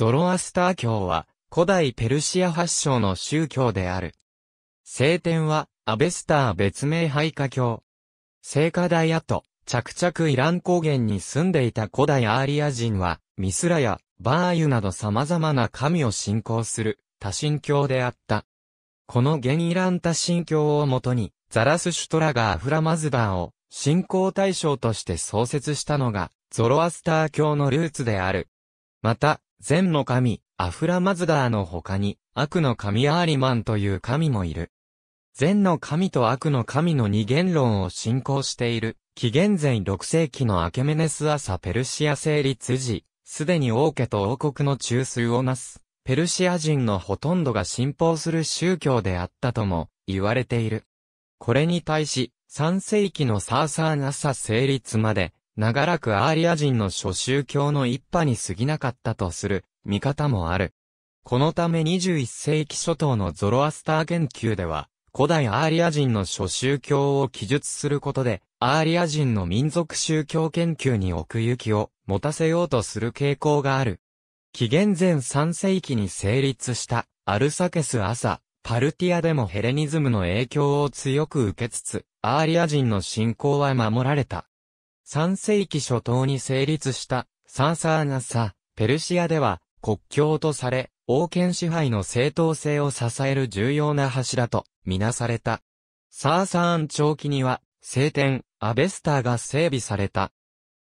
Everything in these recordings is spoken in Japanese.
ゾロアスター教は古代ペルシア発祥の宗教である。聖典はアベスター別名配下教。聖火台跡、着々イラン高原に住んでいた古代アーリア人はミスラやバーユなど様々な神を信仰する多神教であった。この現イラン多神教をもとにザラスシュトラがアフラマズバーを信仰対象として創設したのがゾロアスター教のルーツである。また、善の神、アフラマズダーの他に、悪の神アーリマンという神もいる。善の神と悪の神の二元論を信仰している、紀元前6世紀のアケメネス朝ペルシア成立時、すでに王家と王国の中枢をなす、ペルシア人のほとんどが信奉する宗教であったとも言われている。これに対し、3世紀のサーサーナサ成立まで、長らくアーリア人の諸宗教の一派に過ぎなかったとする見方もある。このため21世紀初頭のゾロアスター研究では、古代アーリア人の諸宗教を記述することで、アーリア人の民族宗教研究に奥行きを持たせようとする傾向がある。紀元前3世紀に成立したアルサケス朝、パルティアでもヘレニズムの影響を強く受けつつ、アーリア人の信仰は守られた。3世紀初頭に成立したサーサーナサ、ペルシアでは国境とされ、王権支配の正当性を支える重要な柱とみなされた。サーサーン長期には、聖典、アベスターが整備された。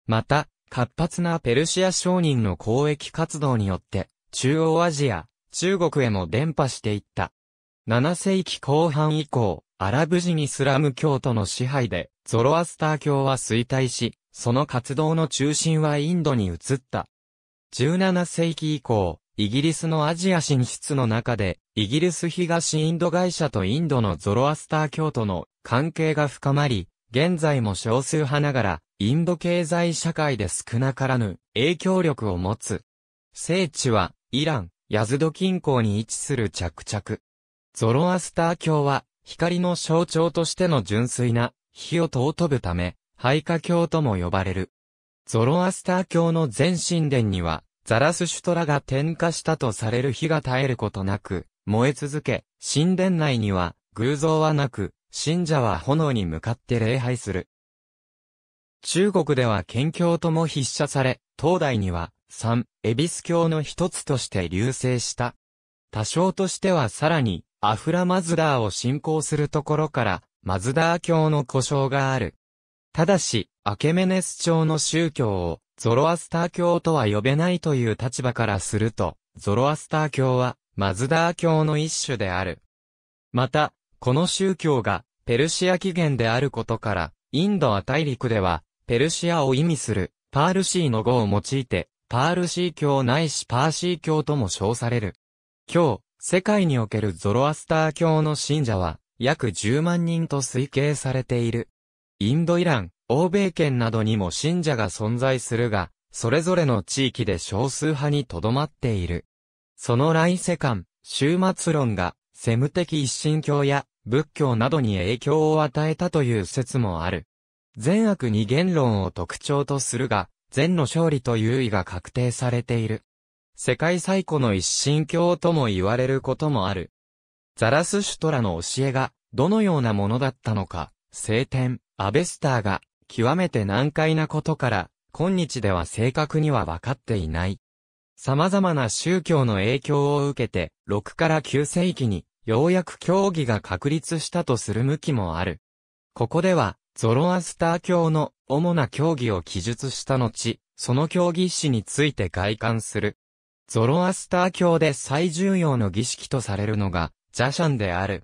また、活発なペルシア商人の交易活動によって、中央アジア、中国へも伝播していった。7世紀後半以降、アラブ人イスラム教徒の支配で、ゾロアスター教は衰退し、その活動の中心はインドに移った。17世紀以降、イギリスのアジア進出の中で、イギリス東インド会社とインドのゾロアスター教徒の関係が深まり、現在も少数派ながら、インド経済社会で少なからぬ影響力を持つ。聖地は、イラン、ヤズド近郊に位置する着々。ゾロアスター教は、光の象徴としての純粋な、火を尊ぶため、廃火教とも呼ばれる。ゾロアスター教の全神殿には、ザラスシュトラが点火したとされる火が絶えることなく、燃え続け、神殿内には、偶像はなく、信者は炎に向かって礼拝する。中国では県教とも筆写され、東大には、三、恵比寿教の一つとして流星した。多少としてはさらに、アフラマズダーを信仰するところから、マズダー教の故障がある。ただし、アケメネス朝の宗教を、ゾロアスター教とは呼べないという立場からすると、ゾロアスター教は、マズダー教の一種である。また、この宗教が、ペルシア起源であることから、インドア大陸では、ペルシアを意味する、パールシーの語を用いて、パールシー教ないしパーシー教とも称される。今日、世界におけるゾロアスター教の信者は約10万人と推計されている。インドイラン、欧米圏などにも信者が存在するが、それぞれの地域で少数派にとどまっている。その来世観、終末論が、セム的一神教や仏教などに影響を与えたという説もある。善悪二元論を特徴とするが、善の勝利と優位が確定されている。世界最古の一神教とも言われることもある。ザラスシュトラの教えが、どのようなものだったのか、聖典、アベスターが、極めて難解なことから、今日では正確には分かっていない。様々な宗教の影響を受けて、6から9世紀に、ようやく教義が確立したとする向きもある。ここでは、ゾロアスター教の主な教義を記述した後、その教義史について外観する。ゾロアスター教で最重要の儀式とされるのが、ジャシャンである。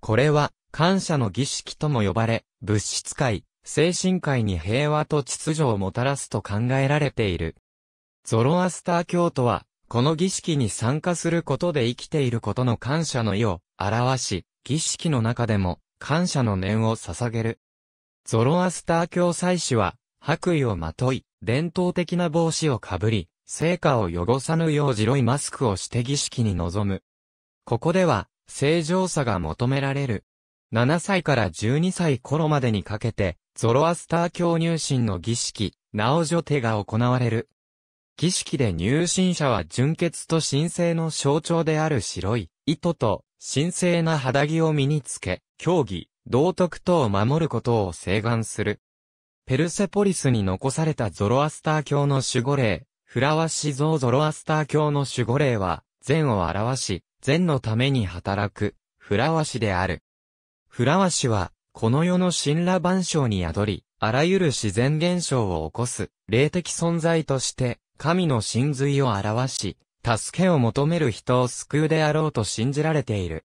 これは、感謝の儀式とも呼ばれ、物質界、精神界に平和と秩序をもたらすと考えられている。ゾロアスター教徒は、この儀式に参加することで生きていることの感謝の意を表し、儀式の中でも感謝の念を捧げる。ゾロアスター教祭司は、白衣をまとい、伝統的な帽子をかぶり、成果を汚さぬよう白いマスクをして儀式に臨む。ここでは、正常さが求められる。7歳から12歳頃までにかけて、ゾロアスター教入信の儀式、ナオジョテが行われる。儀式で入信者は純血と神聖の象徴である白い糸と神聖な肌着を身につけ、教義、道徳等を守ることを請願する。ペルセポリスに残されたゾロアスター教の守護霊、フラワシ像ゾロアスター教の守護霊は、善を表し、善のために働く、フラワシである。フラワシは、この世の神羅万象に宿り、あらゆる自然現象を起こす、霊的存在として、神の神髄を表し、助けを求める人を救うであろうと信じられている。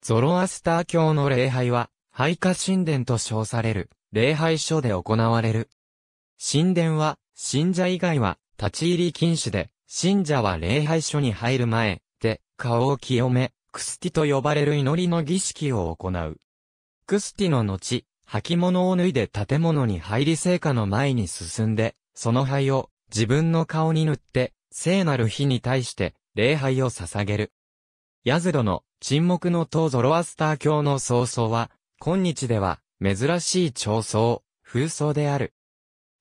ゾロアスター教の礼拝は、配下神殿と称される、礼拝所で行われる。神殿は、信者以外は、立ち入り禁止で、信者は礼拝所に入る前、で、顔を清め、クスティと呼ばれる祈りの儀式を行う。クスティの後、履物を脱いで建物に入り聖火の前に進んで、その灰を自分の顔に塗って、聖なる火に対して礼拝を捧げる。ヤズドの沈黙の塔ゾロアスター教の創造は、今日では珍しい彫僧、風僧である。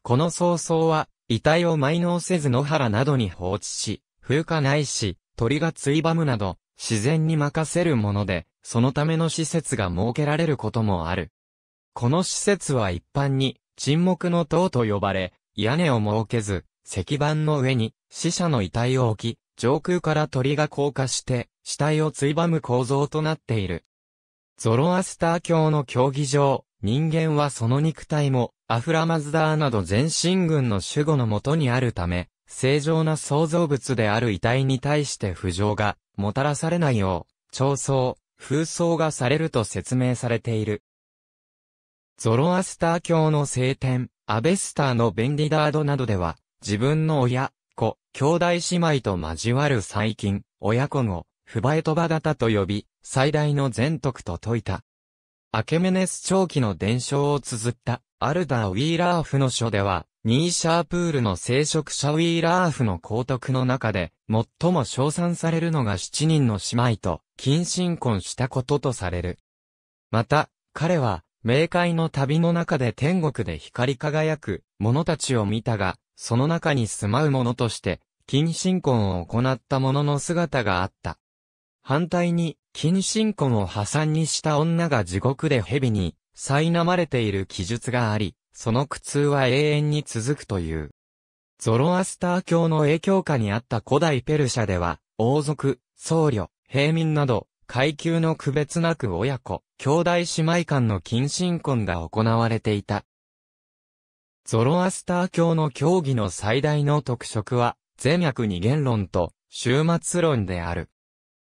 この創造は遺体を埋納せず野原などに放置し、風化ないし、鳥がついばむなど、自然に任せるもので、そのための施設が設けられることもある。この施設は一般に、沈黙の塔と呼ばれ、屋根を設けず、石板の上に死者の遺体を置き、上空から鳥が降下して、死体をついばむ構造となっている。ゾロアスター教の競技場、人間はその肉体も、アフラマズダーなど全身軍の守護のもとにあるため、正常な創造物である遺体に対して浮上がもたらされないよう、調装、風装がされると説明されている。ゾロアスター教の聖典、アベスターのベンディダードなどでは、自分の親、子、兄弟姉妹と交わる最近、親子を、フバエトバ型タと呼び、最大の善徳と説いた。アケメネス長期の伝承を綴ったアルダー・ウィーラーフの書では、ニーシャープールの聖職者ウィーラーフの公徳の中で、最も称賛されるのが七人の姉妹と、近親婚したこととされる。また、彼は、冥界の旅の中で天国で光り輝く者たちを見たが、その中に住まう者として、近親婚を行った者の姿があった。反対に、近親婚を破産にした女が地獄で蛇に苛まれている記述があり、その苦痛は永遠に続くという。ゾロアスター教の影響下にあった古代ペルシャでは、王族、僧侶、平民など、階級の区別なく親子、兄弟姉妹間の近親婚が行われていた。ゾロアスター教の教義の最大の特色は、善脈二元論と、終末論である。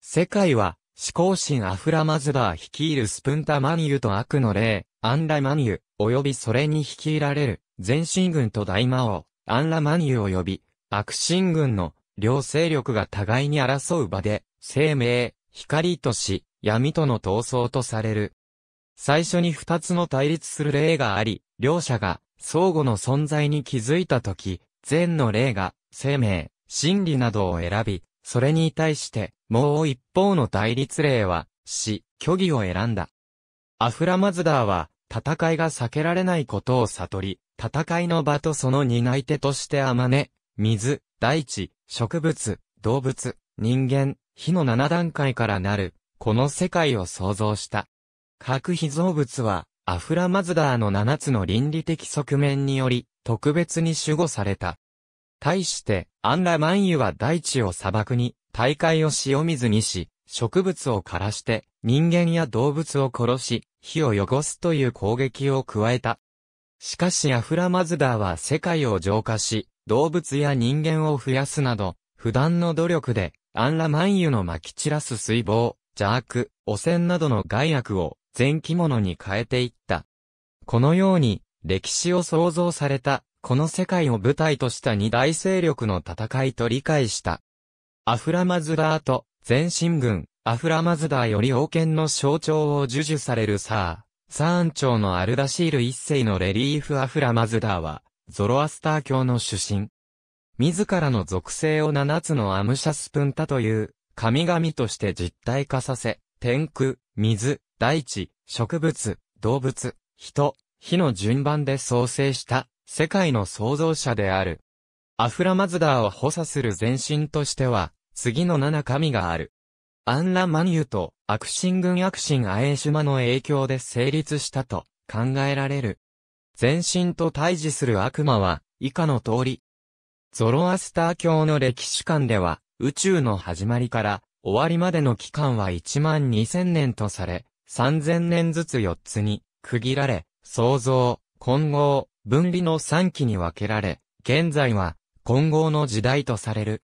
世界は、思考神アフラマズダー率いるスプンタマニュと悪の霊、アンラマニュ、及びそれに率いられる、前進軍と大魔王、アンラマニュ及び、悪神軍の、両勢力が互いに争う場で、生命、光とし、闇との闘争とされる。最初に二つの対立する霊があり、両者が相互の存在に気づいたとき、善の霊が生命、真理などを選び、それに対して、もう一方の対立例は、死、虚偽を選んだ。アフラマズダーは、戦いが避けられないことを悟り、戦いの場とその担い手としてあまね、水、大地、植物、動物、人間、火の7段階からなる、この世界を創造した。核被造物は、アフラマズダーの7つの倫理的側面により、特別に守護された。対して、アンラマンユは大地を砂漠に、大海を塩水にし、植物を枯らして、人間や動物を殺し、火を汚すという攻撃を加えた。しかしアフラマズダーは世界を浄化し、動物や人間を増やすなど、普段の努力で、アンラマンユの撒き散らす水防、邪悪、汚染などの害悪を、全着物に変えていった。このように、歴史を創造されたこの世界を舞台とした二大勢力の戦いと理解した。アフラマズダーと、前進軍、アフラマズダーより王権の象徴を授受されるサー、サーン朝のアルダシール一世のレリーフアフラマズダーは、ゾロアスター教の主神。自らの属性を七つのアムシャスプンタという、神々として実体化させ、天空、水、大地、植物、動物、人、火の順番で創生した世界の創造者である。アフラマズダーを補佐する前身としては、次の七神がある。アンラ・マニュと、アクシン軍アクシン・アエシュマの影響で成立したと考えられる。前身と対峙する悪魔は、以下の通り。ゾロアスター教の歴史観では、宇宙の始まりから終わりまでの期間は1万2000年とされ、3000年ずつ4つに区切られ、創造、混合、分離の3期に分けられ、現在は混合の時代とされる。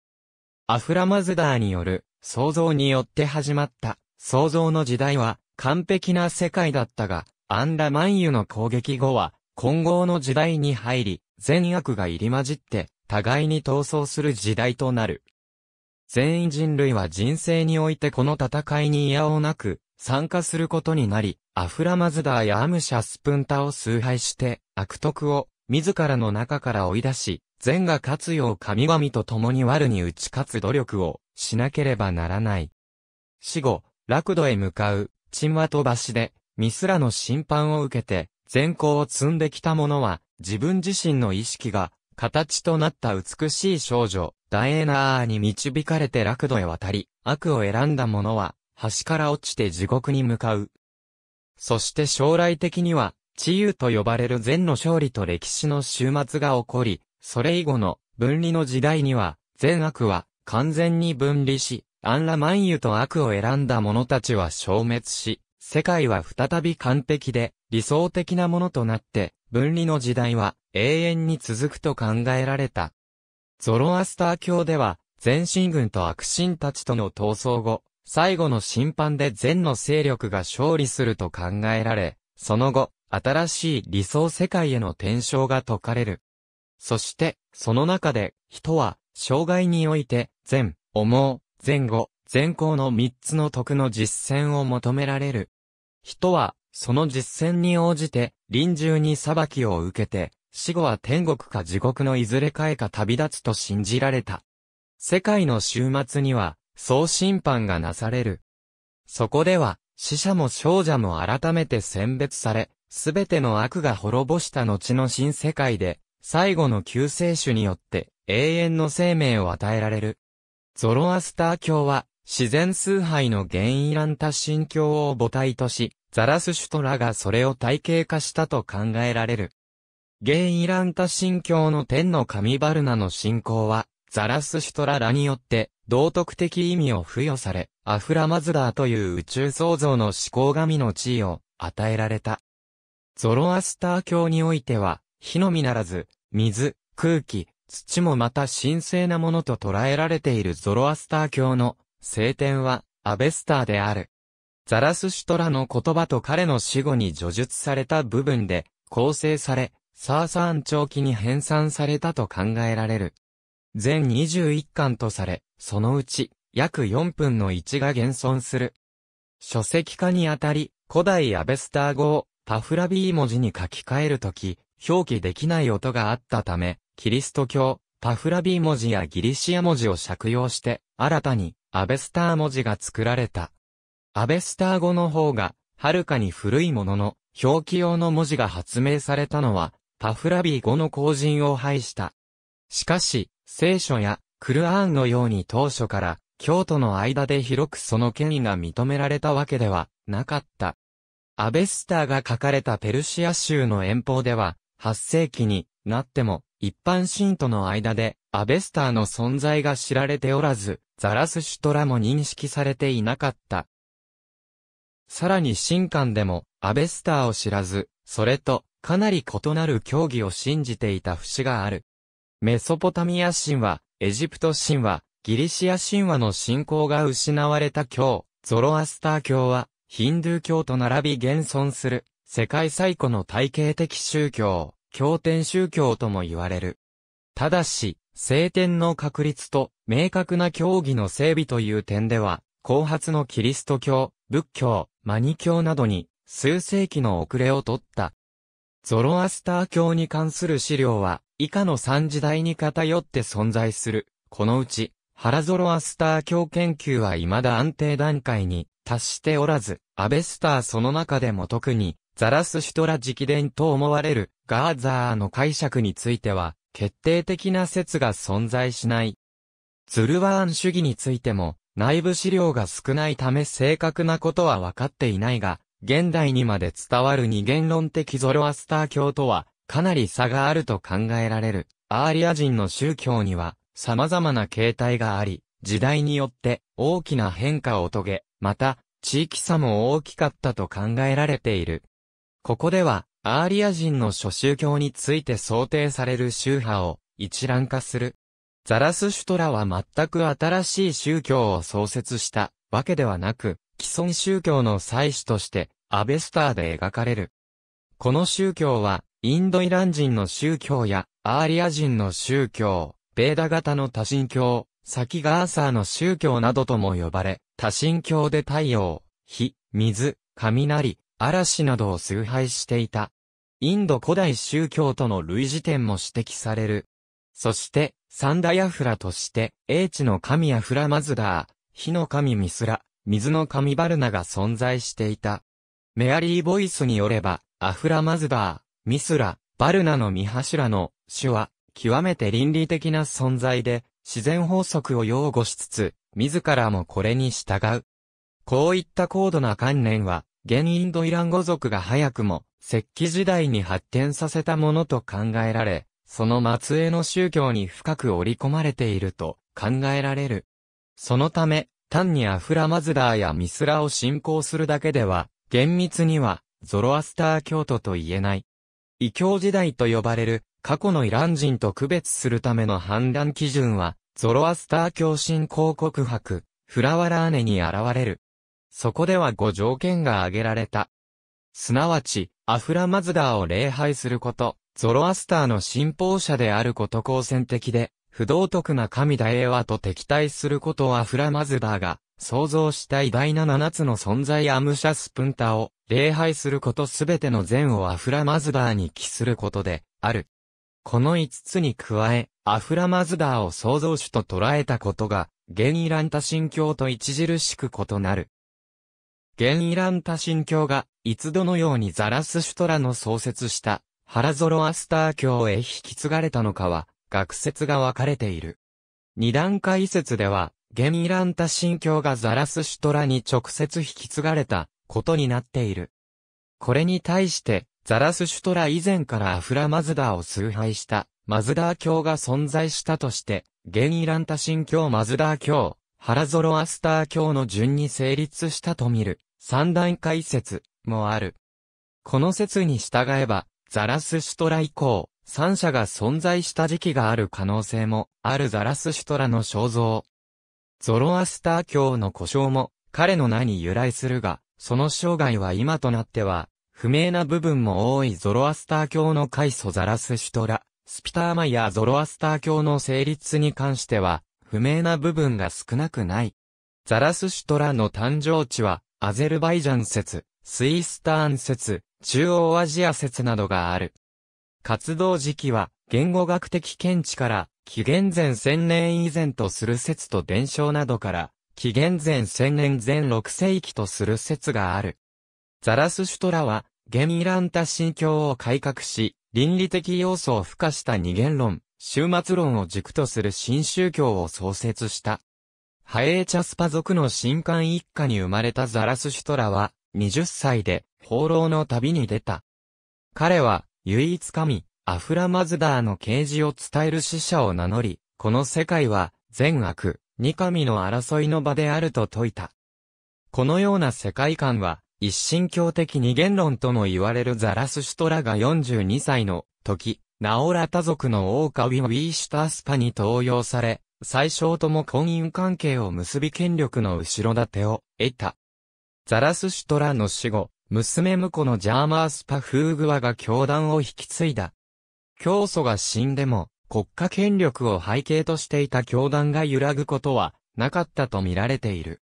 アフラマズダーによる創造によって始まった創造の時代は完璧な世界だったが、アンラマンユの攻撃後は混合の時代に入り、善悪が入り混じって互いに闘争する時代となる。全員人類は人生においてこの戦いに嫌をなく、参加することになり、アフラマズダーやアムシャスプンタを崇拝して、悪徳を自らの中から追い出し、善が勝つよう神々と共に悪に打ち勝つ努力をしなければならない。死後、楽土へ向かう、鎮和飛ば橋で、ミスラの審判を受けて、善行を積んできた者は、自分自身の意識が、形となった美しい少女、ダエナーに導かれて楽土へ渡り、悪を選んだ者は、橋から落ちて地獄に向かう。そして将来的には、治癒と呼ばれる禅の勝利と歴史の終末が起こり、それ以後の分離の時代には、善悪は完全に分離し、安羅万有と悪を選んだ者たちは消滅し、世界は再び完璧で理想的なものとなって、分離の時代は永遠に続くと考えられた。ゾロアスター教では、全神軍と悪神たちとの闘争後、最後の審判で善の勢力が勝利すると考えられ、その後、新しい理想世界への転生が解かれる。そして、その中で、人は、障害において、善、思う、善後、善行の三つの徳の実践を求められる。人は、その実践に応じて、臨終に裁きを受けて、死後は天国か地獄のいずれかへか旅立つと信じられた。世界の終末には、そう審判がなされる。そこでは、死者も少女も改めて選別され、すべての悪が滅ぼした後の新世界で、最後の救世主によって永遠の生命を与えられる。ゾロアスター教は、自然崇拝の原因乱タ神教を母体とし、ザラスシュトラがそれを体系化したと考えられる。ゲイ・イランタ神教の天の神バルナの信仰は、ザラスシュトララによって、道徳的意味を付与され、アフラマズダーという宇宙創造の思考神の地位を与えられた。ゾロアスター教においては、火のみならず、水、空気、土もまた神聖なものと捉えられているゾロアスター教の聖典はアベスターである。ザラスシュトラの言葉と彼の死後に叙述された部分で構成され、サーサーン長期に編纂されたと考えられる。全21巻とされ、そのうち、約4分の1が現存する。書籍化にあたり、古代アベスター語をパフラビー文字に書き換えるとき、表記できない音があったため、キリスト教、パフラビー文字やギリシア文字を借用して、新たにアベスター文字が作られた。アベスター語の方が、はるかに古いものの、表記用の文字が発明されたのは、パフラビー語の後人を排したしかし、聖書やクルアーンのように当初から、京都の間で広くその権威が認められたわけではなかった。アベスターが書かれたペルシア州の遠方では、8世紀になっても、一般信徒の間で、アベスターの存在が知られておらず、ザラスシュトラも認識されていなかった。さらに神官でも、アベスターを知らず、それと、かなり異なる教義を信じていた節がある。メソポタミア神話、エジプト神話、ギリシア神話の信仰が失われた教、ゾロアスター教は、ヒンドゥー教と並び現存する、世界最古の体系的宗教、教典宗教とも言われる。ただし、聖典の確立と、明確な教義の整備という点では、後発のキリスト教、仏教、マニ教などに、数世紀の遅れをとった。ゾロアスター教に関する資料は、以下の三時代に偏って存在する。このうち、ハラゾロアスター教研究は未だ安定段階に達しておらず、アベスターその中でも特に、ザラスシュトラ直伝と思われるガーザーの解釈については、決定的な説が存在しない。ズルワーン主義についても、内部資料が少ないため正確なことは分かっていないが、現代にまで伝わる二元論的ゾロアスター教とは、かなり差があると考えられる。アーリア人の宗教には様々な形態があり、時代によって大きな変化を遂げ、また地域差も大きかったと考えられている。ここでは、アーリア人の諸宗教について想定される宗派を一覧化する。ザラスシュトラは全く新しい宗教を創設したわけではなく、既存宗教の祭祀としてアベスターで描かれる。この宗教はインドイラン人の宗教や、アーリア人の宗教、ベーダ型の多神教、サキガーサーの宗教などとも呼ばれ、多神教で太陽、火、水、雷、嵐などを崇拝していた。インド古代宗教との類似点も指摘される。そして、サンダヤフラとして、英知の神アフラマズダー、火の神ミスラ、水の神バルナが存在していた。メアリー・ボイスによれば、アフラマズダー、ミスラ、バルナの見柱の主は、極めて倫理的な存在で、自然法則を擁護しつつ、自らもこれに従う。こういった高度な観念は、現インドイラン語族が早くも、石器時代に発展させたものと考えられ、その末裔の宗教に深く織り込まれていると考えられる。そのため、単にアフラマズダーやミスラを信仰するだけでは、厳密には、ゾロアスター教徒と言えない。異教時代と呼ばれる過去のイラン人と区別するための判断基準は、ゾロアスター教信仰告白、フラワラーネに現れる。そこでは5条件が挙げられた。すなわち、アフラマズダーを礼拝すること、ゾロアスターの信奉者であること好戦的で、不道徳な神だ英和と敵対することはフラマズダーが、想像した偉大な七つの存在アムシャスプンタを、礼拝することすべての善をアフラマズダーに帰することで、ある。この五つに加え、アフラマズダーを創造主と捉えたことが、ゲンイランタ神教と著しく異なる。ゲンイランタ神教が、いつどのようにザラスシュトラの創設した、ハラゾロアスター教へ引き継がれたのかは、学説が分かれている。二段階説では、ゲミランタ神教がザラスシュトラに直接引き継がれたことになっている。これに対して、ザラスシュトラ以前からアフラマズダーを崇拝したマズダー教が存在したとして、ゲミランタ神教マズダー教、ハラゾロアスター教の順に成立したと見る三段階説もある。この説に従えば、ザラスシュトラ以降、三者が存在した時期がある可能性もあるザラスシュトラの肖像。ゾロアスター教の故障も彼の名に由来するが、その生涯は今となっては不明な部分も多いゾロアスター教の開祖ザラスシュトラ、スピターマイやゾロアスター教の成立に関しては不明な部分が少なくない。ザラスシュトラの誕生地はアゼルバイジャン説、スイスターン説、中央アジア説などがある。活動時期は、言語学的見地から、紀元前千年以前とする説と伝承などから、紀元前千年前六世紀とする説がある。ザラスシュトラは、ゲミランタ神教を改革し、倫理的要素を付加した二元論、終末論を軸とする新宗教を創設した。ハエーチャスパ族の神官一家に生まれたザラスシュトラは、20歳で、放浪の旅に出た。彼は、唯一神、アフラマズダーの啓示を伝える死者を名乗り、この世界は、善悪、二神の争いの場であると説いた。このような世界観は、一神教的二元論とも言われるザラスシュトラが42歳の時、ナオラタ族の王カウィ・ウィーシュタスパに登用され、最小とも婚姻関係を結び権力の後ろ盾を得た。ザラスシュトラの死後、娘婿のジャーマースパフーグワが教団を引き継いだ。教祖が死んでも、国家権力を背景としていた教団が揺らぐことは、なかったと見られている。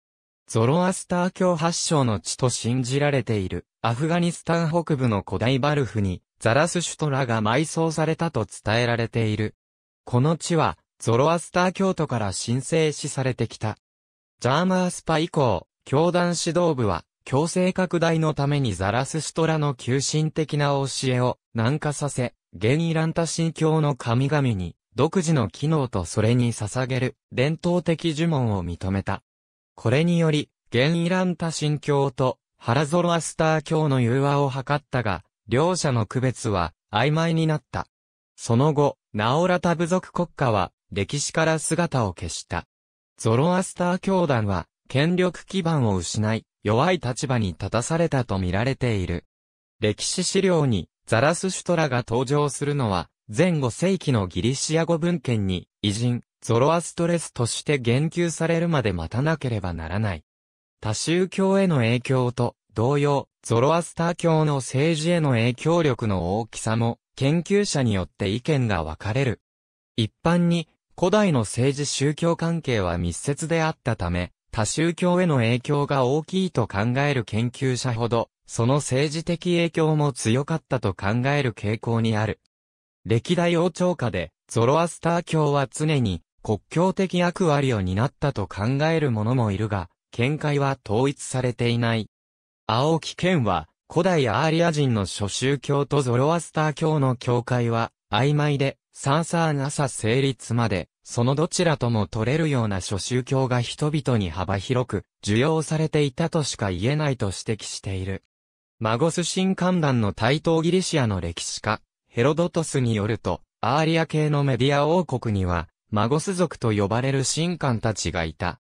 ゾロアスター教発祥の地と信じられている、アフガニスタン北部の古代バルフに、ザラスシュトラが埋葬されたと伝えられている。この地は、ゾロアスター教徒から神聖視されてきた。ジャーマースパ以降、教団指導部は、強制拡大のためにザラスストラの急進的な教えを軟化させ、ゲンイランタ神教の神々に独自の機能とそれに捧げる伝統的呪文を認めた。これにより、ゲンイランタ神教とハラゾロアスター教の融和を図ったが、両者の区別は曖昧になった。その後、ナオラタ部族国家は歴史から姿を消した。ゾロアスター教団は権力基盤を失い、弱い立場に立たされたと見られている。歴史資料にザラスシュトラが登場するのは、前後世紀のギリシア語文献に、偉人、ゾロアストレスとして言及されるまで待たなければならない。多宗教への影響と、同様、ゾロアスター教の政治への影響力の大きさも、研究者によって意見が分かれる。一般に、古代の政治宗教関係は密接であったため、他宗教への影響が大きいと考える研究者ほど、その政治的影響も強かったと考える傾向にある。歴代王朝下で、ゾロアスター教は常に国境的役割を担ったと考える者もいるが、見解は統一されていない。青木健は、古代アーリア人の諸宗教とゾロアスター教の教会は、曖昧で、サンサーなさ成立まで、そのどちらとも取れるような諸宗教が人々に幅広く、受容されていたとしか言えないと指摘している。マゴス神官団の対等ギリシアの歴史家、ヘロドトスによると、アーリア系のメディア王国には、マゴス族と呼ばれる神官たちがいた。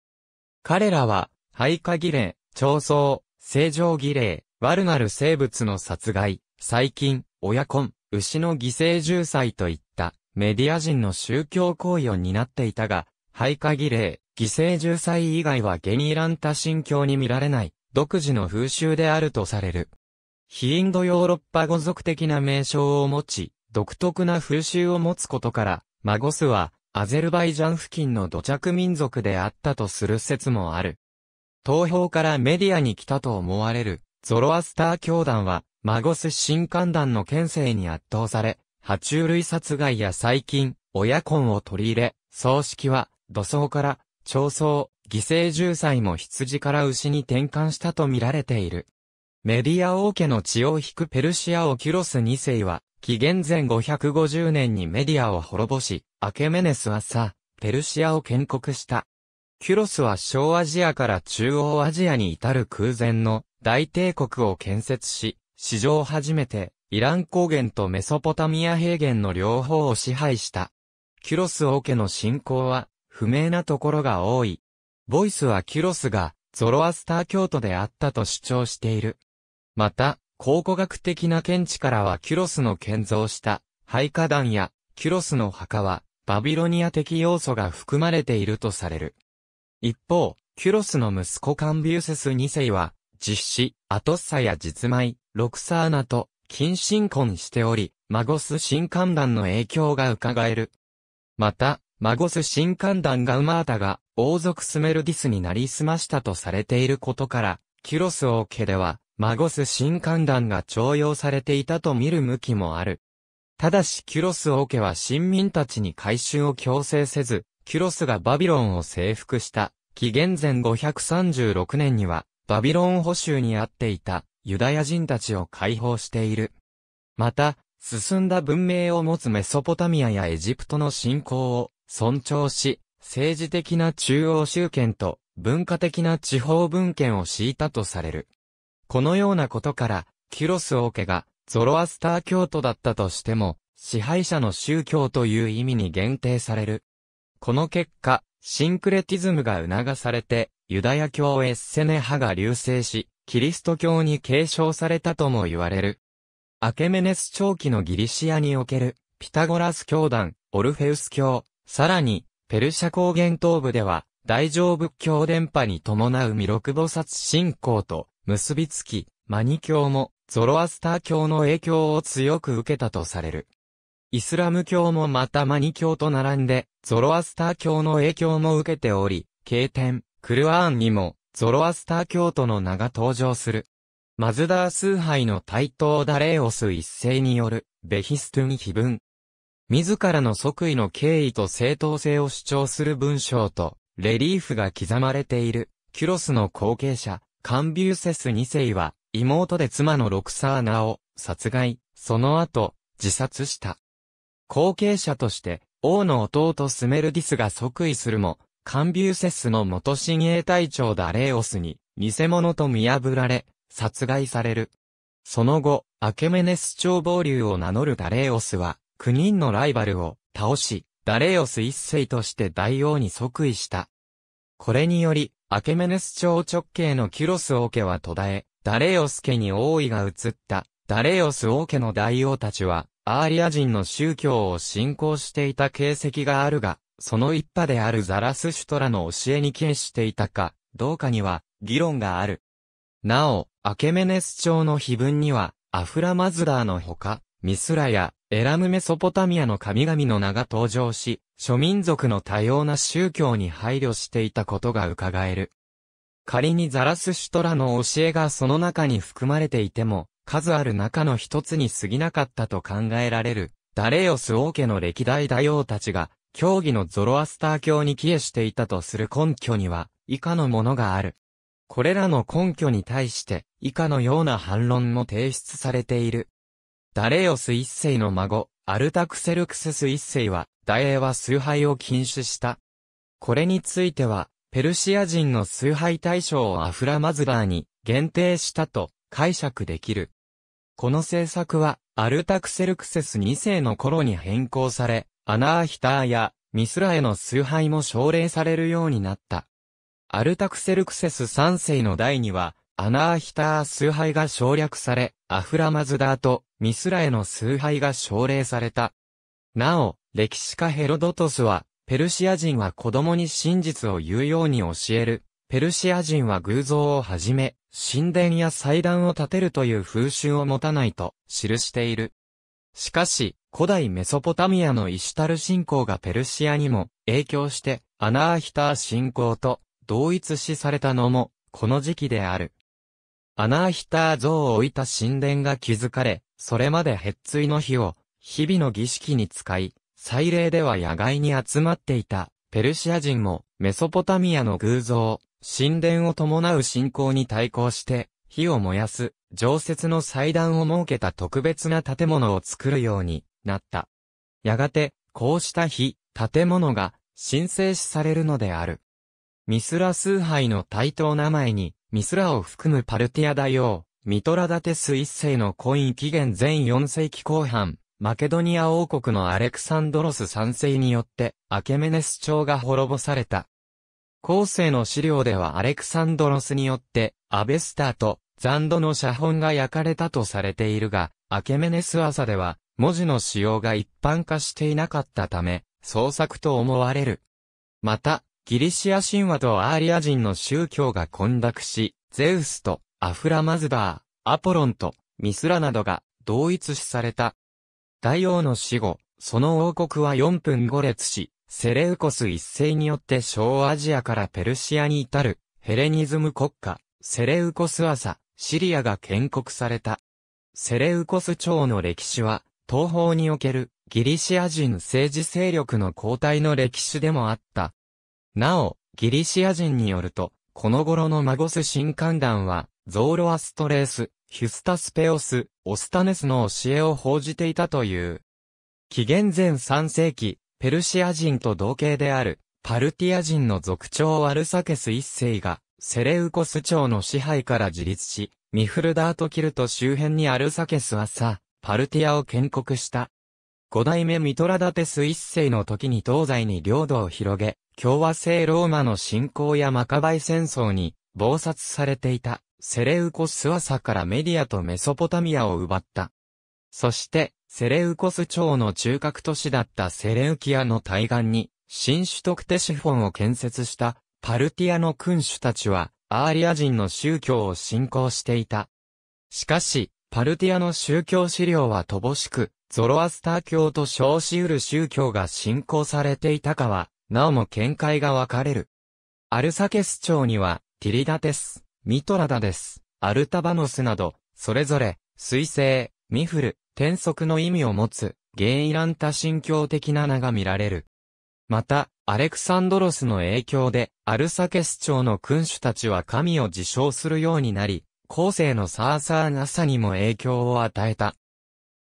彼らは、廃下儀礼、長僧、正常儀礼、悪なる生物の殺害、細菌、親婚、牛の犠牲重罪といった、メディア人の宗教行為を担っていたが、廃下儀礼、犠牲重祭以外はゲニーランタ神教に見られない、独自の風習であるとされる。非インドヨーロッパ語族的な名称を持ち、独特な風習を持つことから、マゴスは、アゼルバイジャン付近の土着民族であったとする説もある。東方からメディアに来たと思われる、ゾロアスター教団は、マゴス新官団の県政に圧倒され、爬虫類殺害や細菌、親婚を取り入れ、葬式は、土葬から、長葬、犠牲重祭も羊から牛に転換したと見られている。メディア王家の血を引くペルシアオキュロス2世は、紀元前550年にメディアを滅ぼし、アケメネスはさ、ペルシアを建国した。キュロスは小アジアから中央アジアに至る空前の大帝国を建設し、史上初めてイラン高原とメソポタミア平原の両方を支配した。キュロス王家の信仰は不明なところが多い。ボイスはキュロスがゾロアスター教徒であったと主張している。また、考古学的な見地からはキュロスの建造した廃火団やキュロスの墓はバビロニア的要素が含まれているとされる。一方、キュロスの息子カンビウセス2世は実施、アトッサや実米、ロクサーナと近親婚しており、マゴス新観団の影響が伺える。また、マゴス新観団がウマータが王族スメルディスになりすましたとされていることから、キュロス王家では、マゴス新観団が徴用されていたと見る向きもある。ただしキュロス王家は新民たちに改修を強制せず、キュロスがバビロンを征服した、紀元前536年には、バビロン捕囚にあっていた、ユダヤ人たちを解放している。また、進んだ文明を持つメソポタミアやエジプトの信仰を尊重し、政治的な中央集権と文化的な地方文献を敷いたとされる。このようなことから、キュロス王家がゾロアスター教徒だったとしても、支配者の宗教という意味に限定される。この結果、シンクレティズムが促されて、ユダヤ教エッセネ派が流星し、キリスト教に継承されたとも言われる。アケメネス長期のギリシアにおける、ピタゴラス教団、オルフェウス教、さらに、ペルシャ高原東部では、大乗仏教伝播に伴う弥勒菩薩信仰と結びつき、マニ教もゾロアスター教の影響を強く受けたとされる。イスラム教もまたマニ教と並んで、ゾロアスター教の影響も受けており、経典、クルアーンにも、ゾロアスター教徒の名が登場する。マズダー崇拝の対等ダレーオス一世による、ベヒストゥン碑文。自らの即位の敬意と正当性を主張する文章と、レリーフが刻まれている、キュロスの後継者、カンビューセス二世は、妹で妻のロクサーナを殺害、その後、自殺した。後継者として、王の弟スメルディスが即位するも、カンビューセスの元親衛隊長ダレオスに、偽物と見破られ、殺害される。その後、アケメネス長暴流を名乗るダレオスは、9人のライバルを倒し、ダレオス一世として大王に即位した。これにより、アケメネス朝直系のキュロス王家は途絶え、ダレオス家に王位が移った、ダレオス王家の大王たちは、アーリア人の宗教を信仰していた形跡があるが、その一派であるザラスシュトラの教えに敬していたか、どうかには、議論がある。なお、アケメネス朝の碑文には、アフラマズダーのほか、ミスラやエラムメソポタミアの神々の名が登場し、諸民族の多様な宗教に配慮していたことが伺える。仮にザラスシュトラの教えがその中に含まれていても、数ある中の一つに過ぎなかったと考えられる、ダレオス王家の歴代大王たちが、教義のゾロアスター教に帰依していたとする根拠には、以下のものがある。これらの根拠に対して、以下のような反論も提出されている。ダレオス一世の孫、アルタクセルクセス一世は、大英は崇拝を禁止した。これについては、ペルシア人の崇拝対象をアフラマズダーに限定したと解釈できる。この政策は、アルタクセルクセス2世の頃に変更され、アナーヒターやミスラへの崇拝も奨励されるようになった。アルタクセルクセス3世の代には、アナーヒター崇拝が省略され、アフラマズダーとミスラへの崇拝が奨励された。なお、歴史家ヘロドトスは、ペルシア人は子供に真実を言うように教える。ペルシア人は偶像をはじめ、神殿や祭壇を建てるという風習を持たないと記している。しかし、古代メソポタミアのイシュタル信仰がペルシアにも影響してアナーヒター信仰と同一視されたのもこの時期である。アナーヒター像を置いた神殿が築かれ、それまでヘッツイの日を日々の儀式に使い、祭礼では野外に集まっていたペルシア人もメソポタミアの偶像神殿を伴う信仰に対抗して、火を燃やす、常設の祭壇を設けた特別な建物を作るようになった。やがて、こうした火、建物が、神聖視されるのである。ミスラ崇拝の対等名前に、ミスラを含むパルティア大王、ミトラダテス一世のコイン紀元前4世紀後半、マケドニア王国のアレクサンドロス三世によって、アケメネス朝が滅ぼされた。後世の資料ではアレクサンドロスによって、アベスターとザンドの写本が焼かれたとされているが、アケメネス朝では、文字の使用が一般化していなかったため、創作と思われる。また、ギリシア神話とアーリア人の宗教が混濁し、ゼウスとアフラマズダー、アポロンとミスラなどが同一視された。大王の死後、その王国は4分5列し、セレウコス一世によって小アジアからペルシアに至るヘレニズム国家、セレウコス朝、シリアが建国された。セレウコス朝の歴史は、東方におけるギリシア人政治勢力の交代の歴史でもあった。なお、ギリシア人によると、この頃のマゴス新官団は、ゾーロアストレース、ヒュスタスペオス、オスタネスの教えを報じていたという。紀元前3世紀、ペルシア人と同系である、パルティア人の族長アルサケス一世が、セレウコス朝の支配から自立し、ミフルダートキルト周辺にアルサケスはさ、パルティアを建国した。五代目ミトラダテス一世の時に東西に領土を広げ、共和制ローマの侵攻やマカバイ戦争に、謀殺されていた、セレウコスワサからメディアとメソポタミアを奪った。そして、セレウコス朝の中核都市だったセレウキアの対岸に、新首都クテシフォンを建設したパルティアの君主たちは、アーリア人の宗教を信仰していた。しかし、パルティアの宗教資料は乏しく、ゾロアスター教と称し得る宗教が信仰されていたかは、なおも見解が分かれる。アルサケス朝には、ティリダテス、ミトラダです。アルタバノスなど、それぞれ、水星、ミフル、転足の意味を持つ、ゲイランタ神教的な名が見られる。また、アレクサンドロスの影響で、アルサケス朝の君主たちは神を自称するようになり、後世のサーサーナサにも影響を与えた。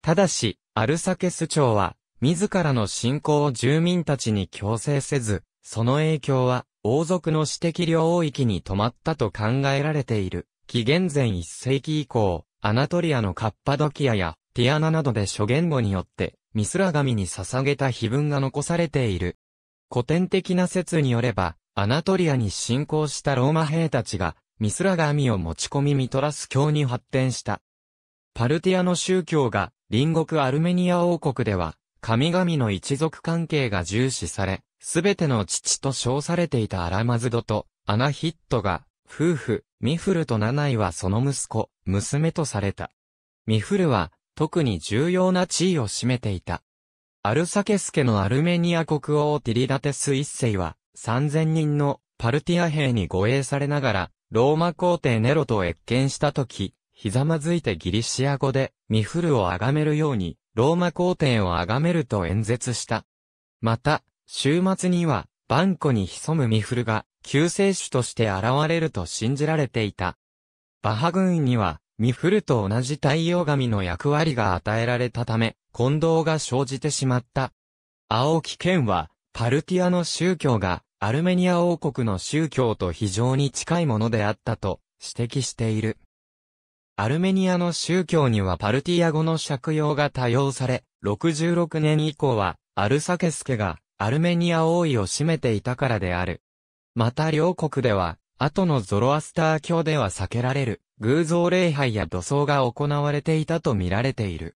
ただし、アルサケス朝は、自らの信仰を住民たちに強制せず、その影響は、王族の私的領域に止まったと考えられている。紀元前1世紀以降、アナトリアのカッパドキアやティアナなどで諸言語によって、ミスラ神に捧げた碑文が残されている。古典的な説によれば、アナトリアに侵攻したローマ兵たちが、ミスラ神を持ち込みミトラス教に発展した。パルティアの宗教が、隣国アルメニア王国では、神々の一族関係が重視され、すべての父と称されていたアラマズドと、アナヒットが、夫婦、ミフルとナナイはその息子、娘とされた。ミフルは、特に重要な地位を占めていた。アルサケス家のアルメニア国王ティリダテス一世は、3000人のパルティア兵に護衛されながら、ローマ皇帝ネロと越見したとき、ひざまずいてギリシア語で、ミフルをあがめるように、ローマ皇帝をあがめると演説した。また、週末には、バンコに潜むミフルが、救世主として現れると信じられていた。バハ軍には、ミフルと同じ太陽神の役割が与えられたため、混同が生じてしまった。青木健は、パルティアの宗教が、アルメニア王国の宗教と非常に近いものであったと指摘している。アルメニアの宗教にはパルティア語の借用が多用され、66年以降はアルサケスケがアルメニア王位を占めていたからである。また両国では後のゾロアスター教では避けられる、偶像礼拝や土葬が行われていたと見られている。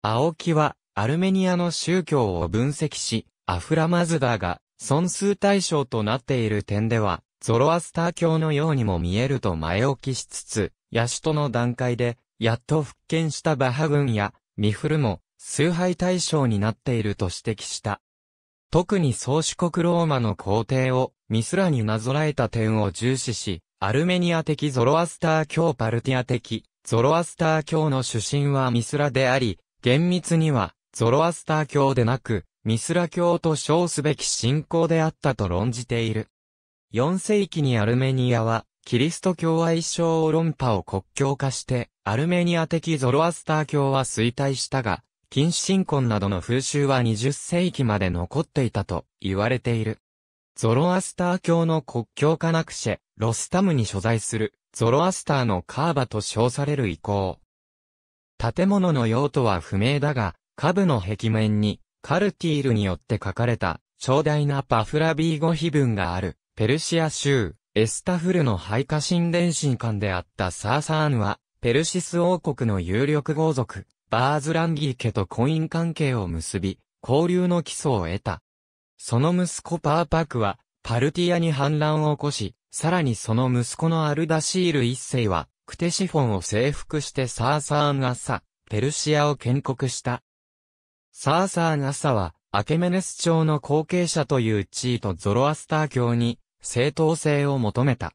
青木は、アルメニアの宗教を分析し、アフラマズダーが、損数対象となっている点では、ゾロアスター教のようにも見えると前置きしつつ、ヤシュトの段階で、やっと復権したバハ軍や、ミフルも、崇拝対象になっていると指摘した。特に宗主国ローマの皇帝をミスラになぞらえた点を重視し、アルメニア的ゾロアスター教パルティア的、ゾロアスター教の主神はミスラであり、厳密には、ゾロアスター教でなく、ミスラ教と称すべき信仰であったと論じている。4世紀にアルメニアは、キリスト教愛称論破を国教化して、アルメニア的ゾロアスター教は衰退したが、近親婚などの風習は20世紀まで残っていたと言われている。ゾロアスター教の国境カナクシェ、ロスタムに所在する、ゾロアスターのカーバと称される遺構。建物の用途は不明だが、下部の壁面に、カルティールによって書かれた、長大なパフラビー語碑文がある、ペルシア州、エスタフルの廃下神殿神官であったサーサーンは、ペルシス王国の有力豪族、バーズランギー家と婚姻関係を結び、交流の基礎を得た。その息子パーパクは、パルティアに反乱を起こし、さらにその息子のアルダシール一世は、クテシフォンを征服してサーサーン・アサ、ペルシアを建国した。サーサーン・アサは、アケメネス朝の後継者という地位とゾロアスター教に、正当性を求めた。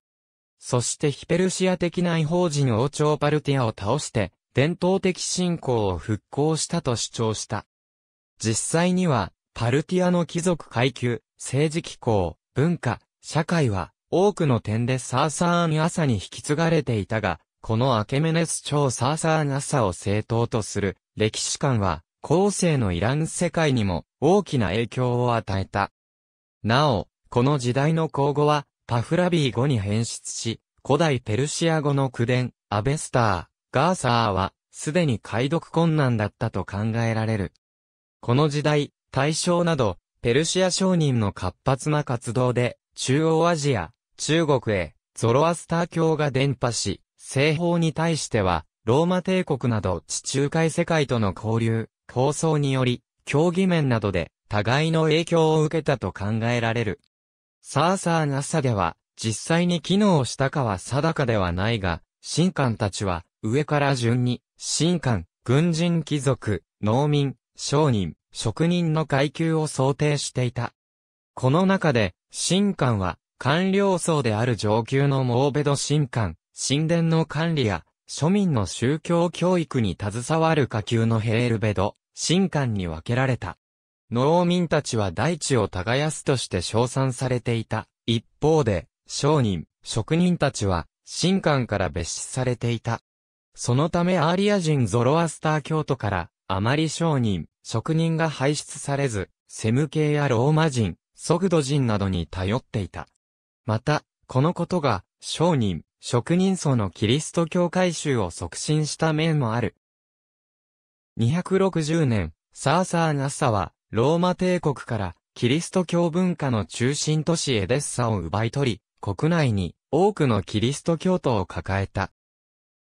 そしてヒペルシア的内法人王朝パルティアを倒して、伝統的信仰を復興したと主張した。実際には、パルティアの貴族階級、政治機構、文化、社会は、多くの点でサーサーン朝に引き継がれていたが、このアケメネス朝サーサーン朝を正当とする歴史観は、後世のイラン世界にも大きな影響を与えた。なお、この時代の口語は、パフラビー語に変質し、古代ペルシア語の口伝、アベスター、ガーサーは、すでに解読困難だったと考えられる。この時代、大将など、ペルシア商人の活発な活動で、中央アジア、中国へ、ゾロアスター教が伝播し、西方に対しては、ローマ帝国など地中海世界との交流、構想により、競技面などで、互いの影響を受けたと考えられる。サーサーナサでは、実際に機能したかは定かではないが、神官たちは、上から順に、神官、軍人貴族、農民、商人、職人の階級を想定していた。この中で、神官は、官僚層である上級のモーベド神官、神殿の管理や、庶民の宗教教育に携わる下級のヘールベド、神官に分けられた。農民たちは大地を耕すとして称賛されていた。一方で、商人、職人たちは、神官から別視されていた。そのためアーリア人ゾロアスター教徒から、あまり商人、職人が排出されず、セム系やローマ人、ソフド人などに頼っていた。また、このことが、商人、職人層のキリスト教改宗を促進した面もある。260年、サーサーナッサは、ローマ帝国から、キリスト教文化の中心都市エデッサを奪い取り、国内に多くのキリスト教徒を抱えた。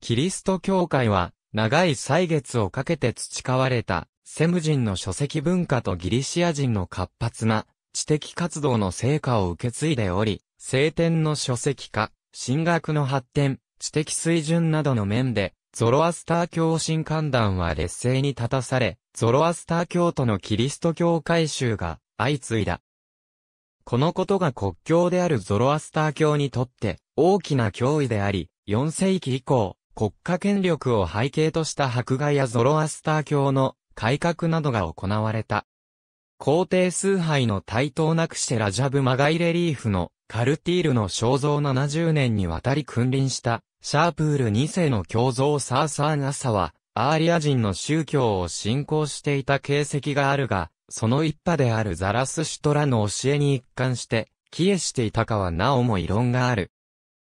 キリスト教会は長い歳月をかけて培われた、セム人の書籍文化とギリシア人の活発な知的活動の成果を受け継いでおり、聖典の書籍化、神学の発展、知的水準などの面で、ゾロアスター教神官団は劣勢に立たされ、ゾロアスター教徒のキリスト教改修が相次いだ。このことが国教であるゾロアスター教にとって大きな脅威であり、4世紀以降、国家権力を背景とした迫害やゾロアスター教の改革などが行われた。皇帝崇拝の対等なくしてラジャブ・マガイレリーフのカルティールの肖像70年にわたり君臨したシャープール2世の教像サーサーナサはアーリア人の宗教を信仰していた形跡があるが、その一派であるザラスシュトラの教えに一貫して、帰依していたかはなおも異論がある。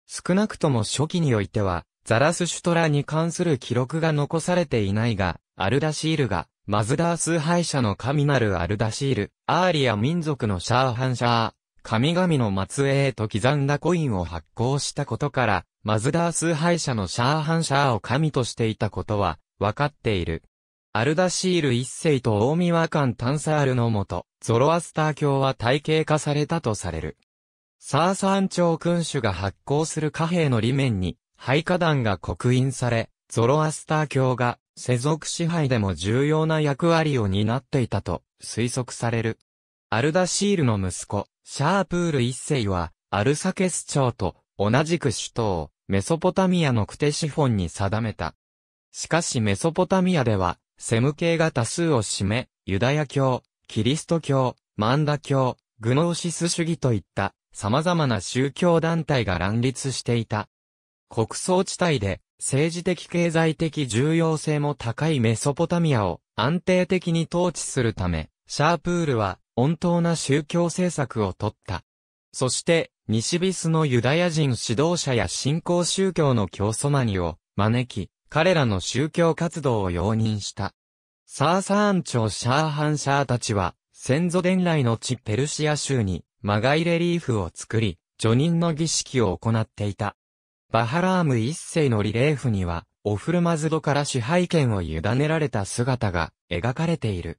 少なくとも初期においては、ザラスシュトラに関する記録が残されていないが、アルダシールが、マズダース敗者の神なるアルダシール、アーリア民族のシャーハンシャー、神々の末裔と刻んだコインを発行したことから、マズダース敗者のシャーハンシャーを神としていたことは、わかっている。アルダシール一世と大見和漢タンサールのもと、ゾロアスター教は体系化されたとされる。サーサン朝君主が発行する貨幣の裏面に、配下団が刻印され、ゾロアスター教が世俗支配でも重要な役割を担っていたと推測される。アルダシールの息子、シャープール一世は、アルサケス朝と同じく首都をメソポタミアのクテシフォンに定めた。しかしメソポタミアでは、セム系が多数を占め、ユダヤ教、キリスト教、マンダ教、グノーシス主義といった様々な宗教団体が乱立していた。国葬地帯で政治的経済的重要性も高いメソポタミアを安定的に統治するため、シャープールは温当な宗教政策をとった。そして、西ビスのユダヤ人指導者や新興宗教の教祖マニを招き、彼らの宗教活動を容認した。サーサーン朝シャーハンシャーたちは、先祖伝来の地ペルシア州に、マガイレリーフを作り、除人の儀式を行っていた。バハラーム一世のリレーフには、オフルマズドから支配権を委ねられた姿が描かれている。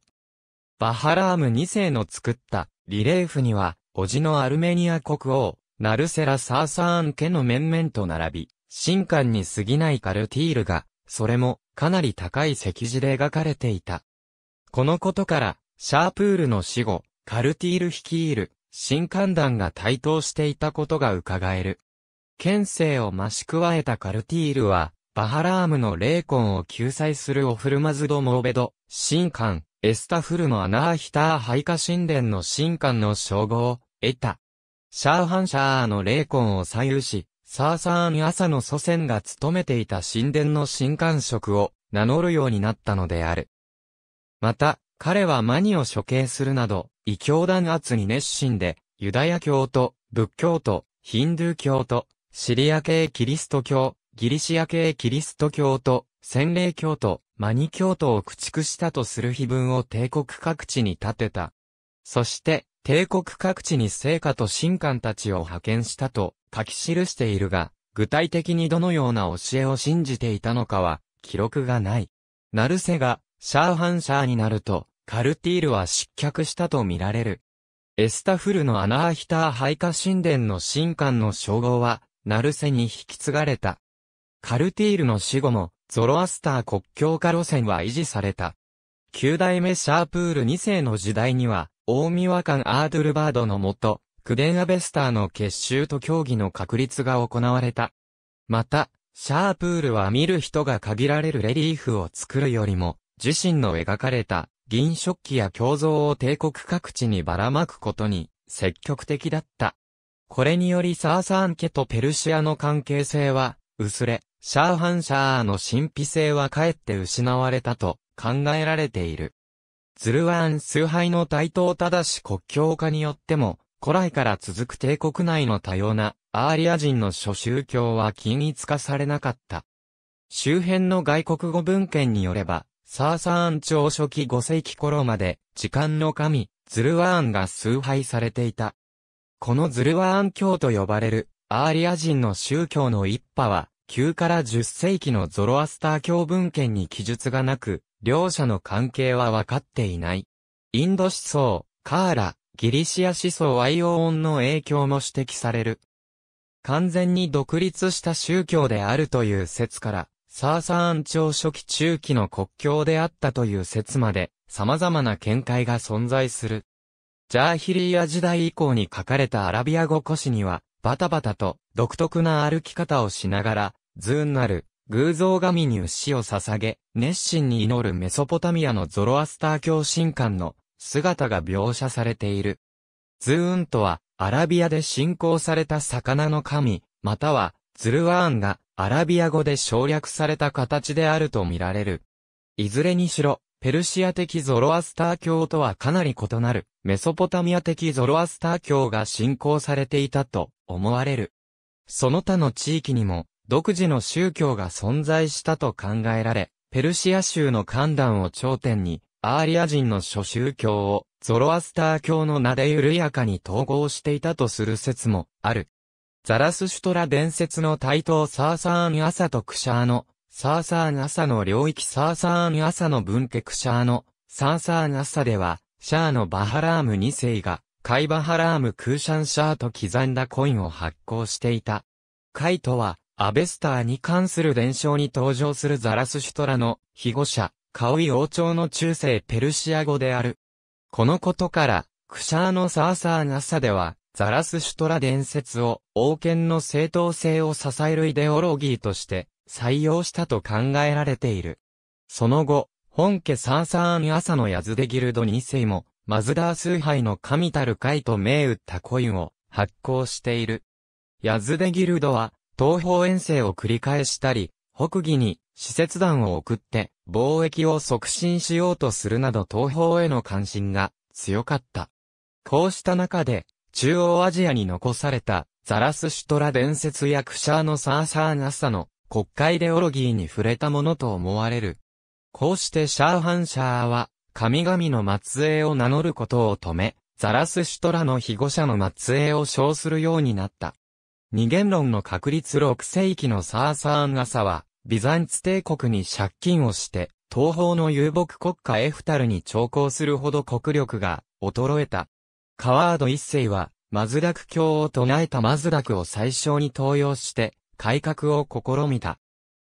バハラーム二世の作ったリレーフには、叔父のアルメニア国王、ナルセラ・サーサーン家の面々と並び、神官に過ぎないカルティールが、それもかなり高い石字で描かれていた。このことから、シャープールの死後、カルティール率いる、新官団が台頭していたことが伺える。県政を増し加えたカルティールは、バハラームの霊魂を救済するオフルマズド・モーベド、神官、エスタフルのアナーヒター・ハイカ神殿の神官の称号を得た。シャーハンシャーの霊魂を左右し、サーサーン朝の祖先が務めていた神殿の神官職を名乗るようになったのである。また、彼はマニを処刑するなど、異教団圧に熱心で、ユダヤ教と仏教とヒンドゥー教とシリア系キリスト教、ギリシア系キリスト教と、洗礼教徒、マニ教徒を駆逐したとする碑文を帝国各地に建てた。そして、帝国各地に聖火と神官たちを派遣したと書き記しているが、具体的にどのような教えを信じていたのかは、記録がない。ナルセが、シャーハンシャーになると、カルティールは失脚したとみられる。エスタフルのアナーヒターハイカ神殿の神官の称号は、ルセに引き継がれた。カルティールの死後も、ゾロアスター国境化路線は維持された。九代目シャープール2世の時代には、大見和館アードゥルバードのもと、クデンアベスターの結集と協議の確立が行われた。また、シャープールは見る人が限られるレリーフを作るよりも、自身の描かれた銀食器や胸像を帝国各地にばらまくことに積極的だった。これによりサーサン家とペルシアの関係性は、薄れ、シャーハンシャーの神秘性はかえって失われたと考えられている。ズルワーン崇拝の台頭ただし国境化によっても、古来から続く帝国内の多様なアーリア人の諸宗教は均一化されなかった。周辺の外国語文献によれば、サーサーン朝初期5世紀頃まで、時間の神、ズルワーンが崇拝されていた。このズルワーン教と呼ばれる、アーリア人の宗教の一派は、9から10世紀のゾロアスター教文献に記述がなく、両者の関係は分かっていない。インド思想、カーラ、ギリシア思想ワイオーンの影響も指摘される。完全に独立した宗教であるという説から、サーサーン朝初期中期の国境であったという説まで、様々な見解が存在する。ジャーヒリーア時代以降に書かれたアラビア語古史には、バタバタと独特な歩き方をしながら、ズーンなる偶像神に牛を捧げ、熱心に祈るメソポタミアのゾロアスター教神官の姿が描写されている。ズーンとは、アラビアで信仰された魚の神、または、ズルワーンがアラビア語で省略された形であると見られる。いずれにしろ、ペルシア的ゾロアスター教とはかなり異なる、メソポタミア的ゾロアスター教が信仰されていたと思われる。その他の地域にも、独自の宗教が存在したと考えられ、ペルシア州の観覧を頂点に、アーリア人の諸宗教を、ゾロアスター教の名で緩やかに統合していたとする説もある。ザラスシュトラ伝説の台頭サーサーン・アサとクシャーのサーサーン朝の領域サーサーン朝の文テクシャーのサーサーン朝では、シャーのバハラーム2世が、カイバハラームクーシャンシャーと刻んだコインを発行していた。カイトは、アベスターに関する伝承に登場するザラスシュトラの庇護者、カオイ王朝の中世ペルシア語である。このことから、クシャーのサーサーン朝では、ザラスシュトラ伝説を王権の正当性を支えるイデオロギーとして採用したと考えられている。その後、本家ササンア朝のヤズデギルド2世も、マズダー崇拝の神たる会と銘打ったコインを発行している。ヤズデギルドは、東方遠征を繰り返したり、北義に使節団を送って貿易を促進しようとするなど東方への関心が強かった。こうした中で、中央アジアに残されたザラスシュトラ伝説やクシャーのサーサーアサの国会でオロギーに触れたものと思われる。こうしてシャーハンシャーは、神々の末裔を名乗ることを止め、ザラスシュトラの被護者の末裔を称するようになった。二元論の確立6世紀のサーサーン朝は、ビザンツ帝国に借金をして、東方の遊牧国家エフタルに徴抗するほど国力が衰えた。カワード一世は、マズダク教を唱えたマズダクを最小に登用して、改革を試みた。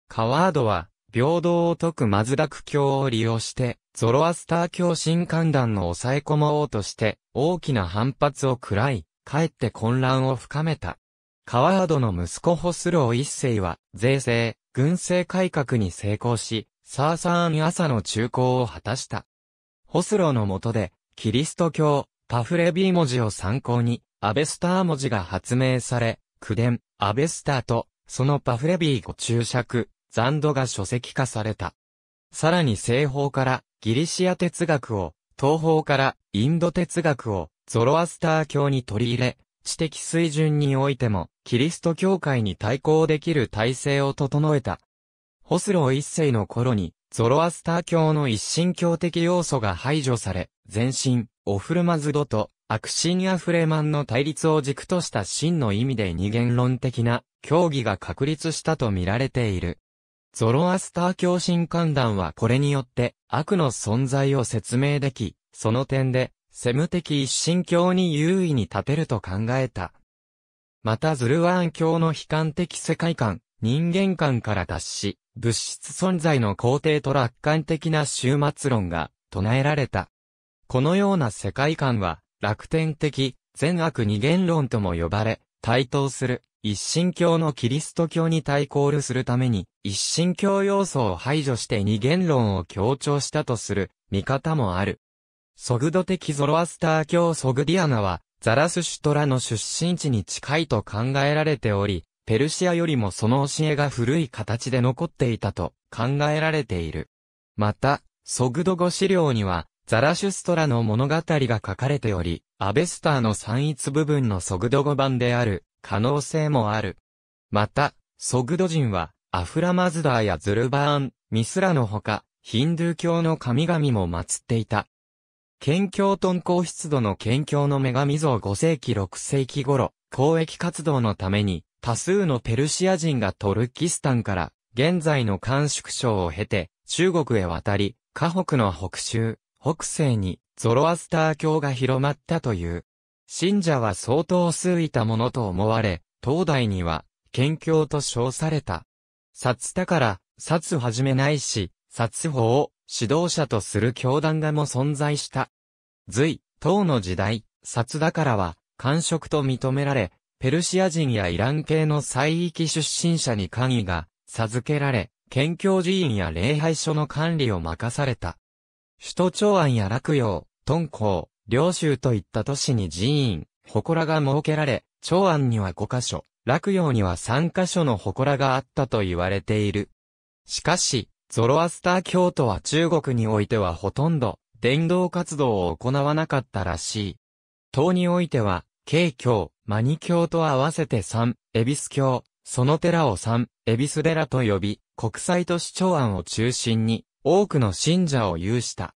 カワードは、平等を解くマズダク教を利用して、ゾロアスター教神官団の抑え込もうとして、大きな反発を喰らい、かえって混乱を深めた。カワードの息子ホスロー一世は、税制、軍政改革に成功し、サーサーン朝の中高を果たした。ホスローの下で、キリスト教、パフレビー文字を参考に、アベスター文字が発明され、デン、アベスターとそのパフレビー語注釈、残土が書籍化された。さらに西方からギリシア哲学を、東方からインド哲学をゾロアスター教に取り入れ、知的水準においてもキリスト教会に対抗できる体制を整えた。ホスロー一世の頃にゾロアスター教の一神教的要素が排除され、前身、オフルマズドとアクシニア・フレマンの対立を軸とした真の意味で二元論的な教義が確立したと見られている。ゾロアスター教神観団はこれによって悪の存在を説明でき、その点で、セム的一神教に優位に立てると考えた。またズルワーン教の悲観的世界観、人間観から脱し、物質存在の肯定と楽観的な終末論が唱えられた。このような世界観は楽天的、善悪二元論とも呼ばれ、対等する、一神教のキリスト教に対抗するために、一神教要素を排除して二元論を強調したとする、見方もある。ソグド的ゾロアスター教ソグディアナは、ザラスシュトラの出身地に近いと考えられており、ペルシアよりもその教えが古い形で残っていたと考えられている。また、ソグド語資料には、ザラシュストラの物語が書かれており、アベスターの散逸部分のソグド語版である可能性もある。また、ソグド人はアフラマズダーやズルバーン、ミスラのほか、ヒンドゥー教の神々も祀っていた。県境遁行出土の県境の女神像5世紀6世紀頃、交易活動のために、多数のペルシア人がトルキスタンから、現在の甘粛省を経て、中国へ渡り、河北の北州、北西に、ゾロアスター教が広まったという。信者は相当数いたものと思われ、東大には、県教と称された。札だから、札始めないし、札法を指導者とする教団がも存在した。隋、唐の時代、札だからは、官職と認められ、ペルシア人やイラン系の西域出身者に官位が授けられ、県教寺院や礼拝所の管理を任された。首都長安や洛陽、敦煌、領州といった都市に寺院、祠が設けられ、長安には5カ所、洛陽には3カ所の祠があったと言われている。しかし、ゾロアスター教徒は中国においてはほとんど、伝道活動を行わなかったらしい。塔においては、慶教、マニ教と合わせて3、恵比寿教、その寺を3、恵比寿寺と呼び、国際都市長安を中心に、多くの信者を有した。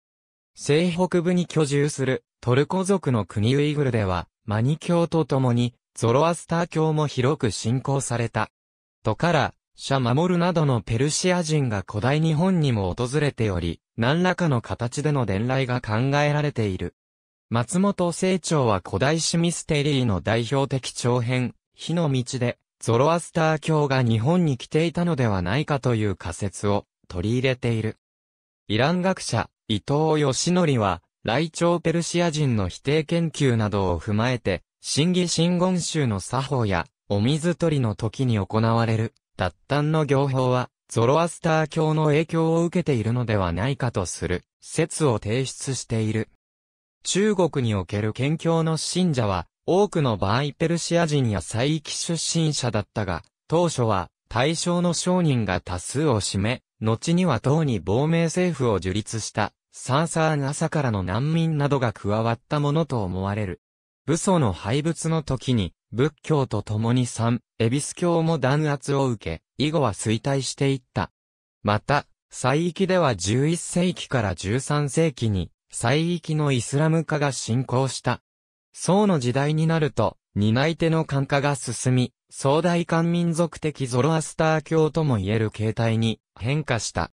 西北部に居住するトルコ族の国ウイグルでは、マニ教と共に、ゾロアスター教も広く信仰された。トカラ、シャマモルなどのペルシア人が古代日本にも訪れており、何らかの形での伝来が考えられている。松本清張は古代史ミステリーの代表的長編、火の道で、ゾロアスター教が日本に来ていたのではないかという仮説を取り入れている。イラン学者、伊藤義則は、来朝ペルシア人の否定研究などを踏まえて、新義新言集の作法や、お水取りの時に行われる、脱炭の行法は、ゾロアスター教の影響を受けているのではないかとする、説を提出している。中国における県究の信者は、多くの場合ペルシア人や西域出身者だったが、当初は対象の商人が多数を占め、後には党に亡命政府を樹立したサーサーン朝からの難民などが加わったものと思われる。武祖の廃仏の時に、仏教と共に三、エビス教も弾圧を受け、以後は衰退していった。また、西域では11世紀から13世紀に、西域のイスラム化が進行した。宋の時代になると、担い手の漢化が進み、壮大漢民族的ゾロアスター教とも言える形態に変化した。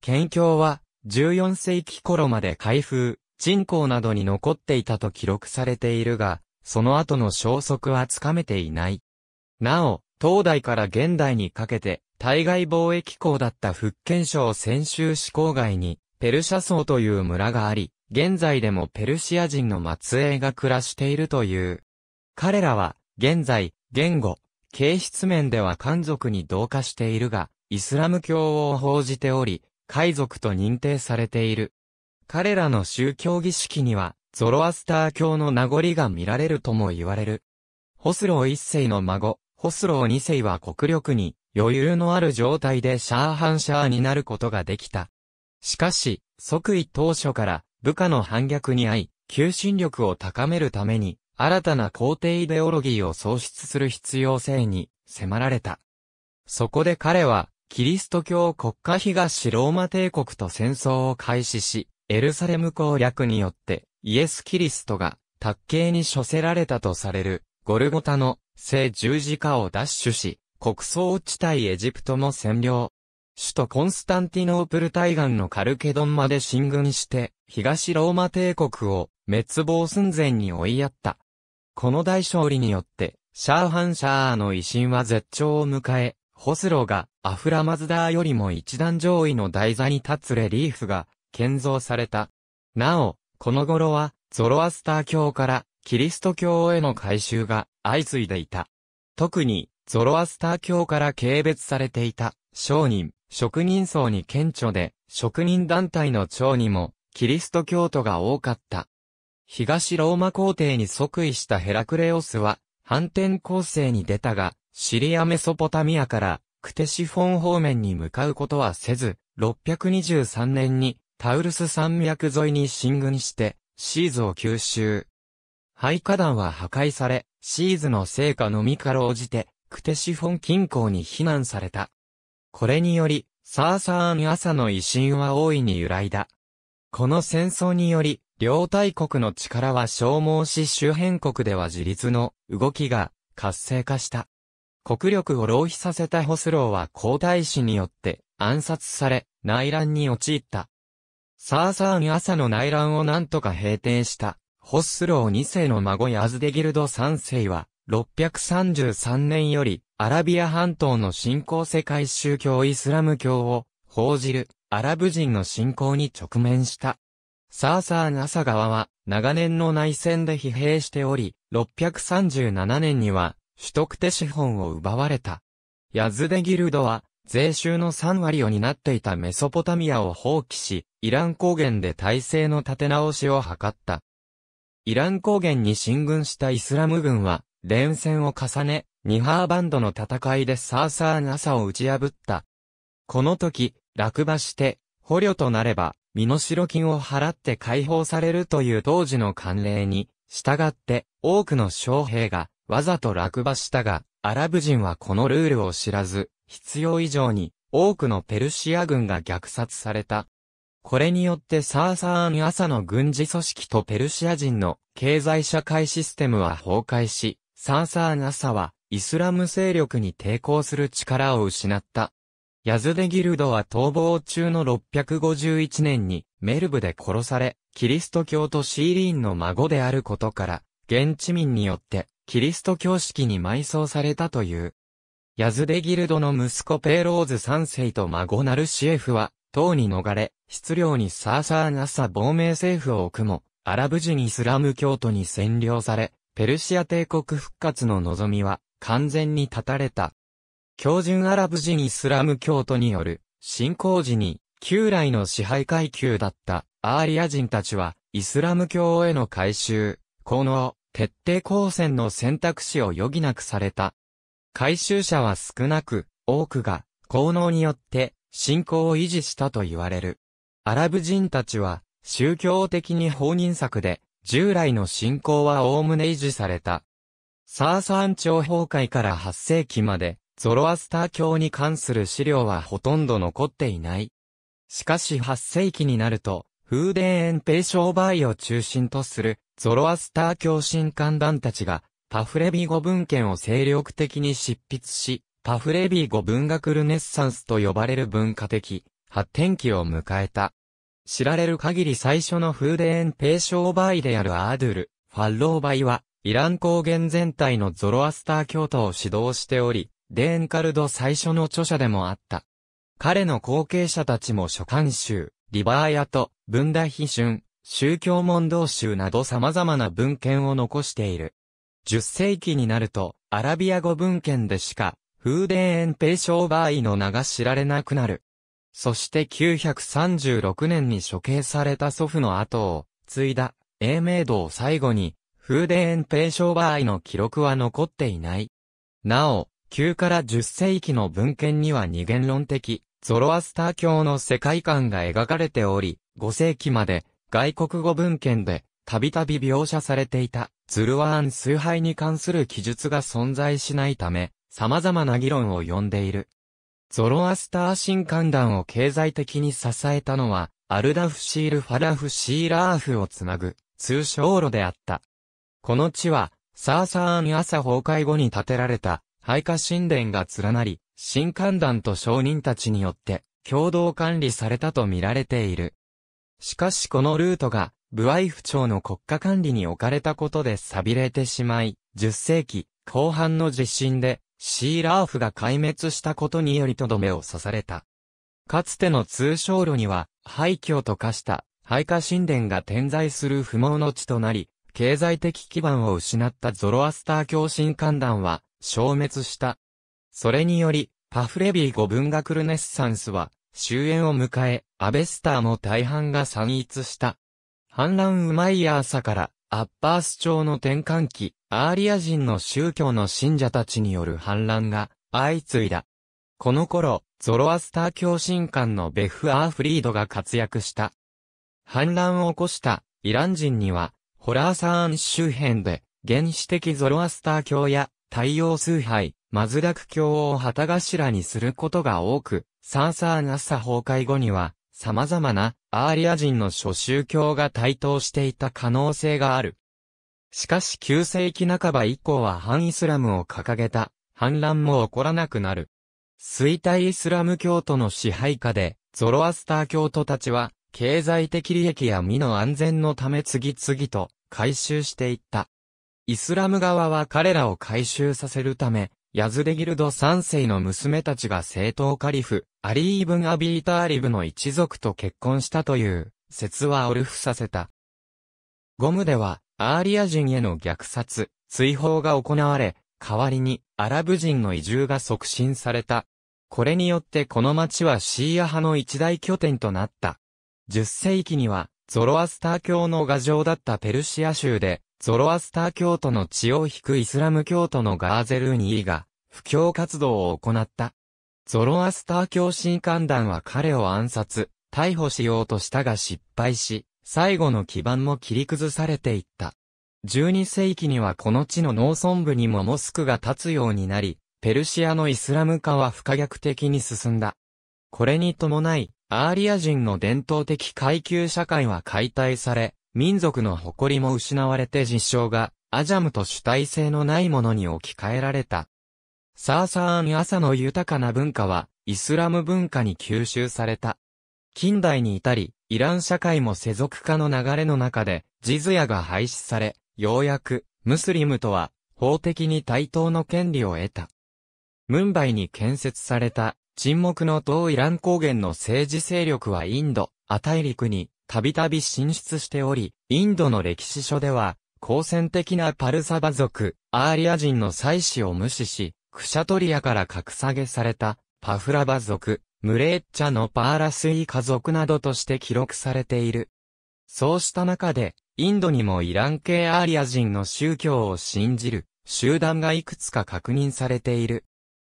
県教は14世紀頃まで開封、人口などに残っていたと記録されているが、その後の消息はつかめていない。なお、東代から現代にかけて、対外貿易港だった福建省泉州市郊外に、ペルシャ層という村があり、現在でもペルシア人の末裔が暮らしているという。彼らは、現在、言語、形質面では漢族に同化しているが、イスラム教を報じており、海賊と認定されている。彼らの宗教儀式には、ゾロアスター教の名残が見られるとも言われる。ホスロー一世の孫、ホスロー二世は国力に余裕のある状態でシャーハンシャーになることができた。しかし、即位当初から部下の反逆に遭い、求心力を高めるために、新たな皇帝イデオロギーを創出する必要性に迫られた。そこで彼は、キリスト教国家東ローマ帝国と戦争を開始し、エルサレム攻略によってイエス・キリストが卓刑に処せられたとされるゴルゴタの聖十字架を奪取し、国葬地帯エジプトも占領。首都コンスタンティノープル対岸のカルケドンまで進軍して、東ローマ帝国を滅亡寸前に追いやった。この大勝利によって、シャーハンシャーの威信は絶頂を迎え、ホスロがアフラマズダーよりも一段上位の台座に立つレリーフが建造された。なお、この頃は、ゾロアスター教からキリスト教への改修が相次いでいた。特に、ゾロアスター教から軽蔑されていた商人、職人層に顕著で、職人団体の長にも、キリスト教徒が多かった。東ローマ皇帝に即位したヘラクレオスは、反転攻勢に出たが、シリアメソポタミアからクテシフォン方面に向かうことはせず、623年にタウルス山脈沿いに進軍して、シーズを吸収。廃火団は破壊され、シーズの成果のみかろうじて、クテシフォン近郊に避難された。これにより、サーサーン朝の威信は大いに揺らいだ。この戦争により、両大国の力は消耗し周辺国では自立の動きが活性化した。国力を浪費させたホスローは皇太子によって暗殺され、内乱に陥った。サーサーン朝の内乱をなんとか平定した、ホスロー2世の孫ヤズデギルド3世は、633年より、アラビア半島の新興世界宗教イスラム教を、報じる、アラブ人の信仰に直面した。サーサーン朝側は、長年の内戦で疲弊しており、637年には、取得手資本を奪われた。ヤズデギルドは、税収の3割を担っていたメソポタミアを放棄し、イラン高原で体制の立て直しを図った。イラン高原に進軍したイスラム軍は、連戦を重ね、ニハーバンドの戦いでサーサーン朝を打ち破った。この時、落馬して、捕虜となれば、身代金を払って解放されるという当時の慣例に、従って、多くの将兵が、わざと落馬したが、アラブ人はこのルールを知らず、必要以上に多くのペルシア軍が虐殺された。これによってサーサーアン朝の軍事組織とペルシア人の経済社会システムは崩壊し、サーサーアン朝はイスラム勢力に抵抗する力を失った。ヤズデギルドは逃亡中の651年にメルブで殺され、キリスト教とシーリーンの孫であることから、現地民によってキリスト教式に埋葬されたという。ヤズデギルドの息子ペーローズ3世と孫ナルシエフは、党に逃れ、質量にサーサーナサ亡命政府を置くも、アラブ人イスラム教徒に占領され、ペルシア帝国復活の望みは、完全に断たれた。教準アラブ人イスラム教徒による、信仰時に、旧来の支配階級だった、アーリア人たちは、イスラム教への改修、この、徹底抗戦の選択肢を余儀なくされた。回収者は少なく、多くが、効能によって、信仰を維持したと言われる。アラブ人たちは、宗教的に放任策で、従来の信仰はおおむね維持された。サーサーン朝崩壊から8世紀まで、ゾロアスター教に関する資料はほとんど残っていない。しかし8世紀になると、風ーデーエンペイを中心とするゾロアスター教神官団たちが、パフレビ語文献を精力的に執筆し、パフレビ語文学ルネッサンスと呼ばれる文化的、発展期を迎えた。知られる限り最初のフーデーン・ペーショーバイであるアードゥル、ファッローバイは、イラン高原全体のゾロアスター教徒を指導しており、デーンカルド最初の著者でもあった。彼の後継者たちも書簡集、リバーヤと、ブンダヒシュン、宗教問答集など様々な文献を残している。10世紀になると、アラビア語文献でしか、風伝園ペイショーバーイの名が知られなくなる。そして936年に処刑された祖父の後を、継いだ、英明度を最後に、風伝園ペイショーバーイの記録は残っていない。なお、9から10世紀の文献には二元論的、ゾロアスター教の世界観が描かれており、5世紀まで、外国語文献で、たびたび描写されていた、ズルワーン崇拝に関する記述が存在しないため、様々な議論を呼んでいる。ゾロアスター神官団を経済的に支えたのは、アルダフシール・ファラフシーラーフをつなぐ、通称路であった。この地は、サーサーン朝崩壊後に建てられた、廃下神殿が連なり、神官団と商人たちによって、共同管理されたと見られている。しかしこのルートが、ブワイフ朝の国家管理に置かれたことで錆びれてしまい、10世紀後半の地震で、シーラーフが壊滅したことによりとどめを刺された。かつての通商路には、廃墟と化した、廃下神殿が点在する不毛の地となり、経済的基盤を失ったゾロアスター教神官団は、消滅した。それにより、パフレビー語文学ルネッサンスは、終焉を迎え、アベスターも大半が散逸した。反乱うまい朝から、アッパース朝の転換期、アーリア人の宗教の信者たちによる反乱が相次いだ。この頃、ゾロアスター教神官のベフ・アーフリードが活躍した。反乱を起こしたイラン人には、ホラーサーン周辺で、原始的ゾロアスター教や太陽崇拝、マズダク教を旗頭にすることが多く、サンサーナッサ崩壊後には、様々なアーリア人の諸宗教が台頭していた可能性がある。しかし9世紀半ば以降は反イスラムを掲げた反乱も起こらなくなる。衰退イスラム教徒の支配下で、ゾロアスター教徒たちは、経済的利益や身の安全のため次々と回収していった。イスラム側は彼らを回収させるため、ヤズデギルド三世の娘たちが正統カリフ、アリー・イブン・アビーターリブの一族と結婚したという、説はオルフさせた。ゴムでは、アーリア人への虐殺、追放が行われ、代わりにアラブ人の移住が促進された。これによってこの町はシーア派の一大拠点となった。10世紀にはゾロアスター教の牙城だったペルシア州でゾロアスター教徒の血を引くイスラム教徒のガーゼルーニーが、布教活動を行った。ゾロアスター教神官団は彼を暗殺、逮捕しようとしたが失敗し、最後の基盤も切り崩されていった。12世紀にはこの地の農村部にもモスクが立つようになり、ペルシアのイスラム化は不可逆的に進んだ。これに伴い、アーリア人の伝統的階級社会は解体され、民族の誇りも失われて実証が、アジャムと主体性のないものに置き換えられた。サーサーン・朝の豊かな文化は、イスラム文化に吸収された。近代に至り、イラン社会も世俗化の流れの中で、ジズヤが廃止され、ようやく、ムスリムとは、法的に対等の権利を得た。ムンバイに建設された、沈黙の東イラン高原の政治勢力はインド、ア大陸に、たびたび進出しており、インドの歴史書では、好戦的なパルサバ族、アーリア人の祭祀を無視し、クシャトリアから格下げされた、パフラバ族、ムレッチャのパーラスイ家族などとして記録されている。そうした中で、インドにもイラン系アーリア人の宗教を信じる、集団がいくつか確認されている。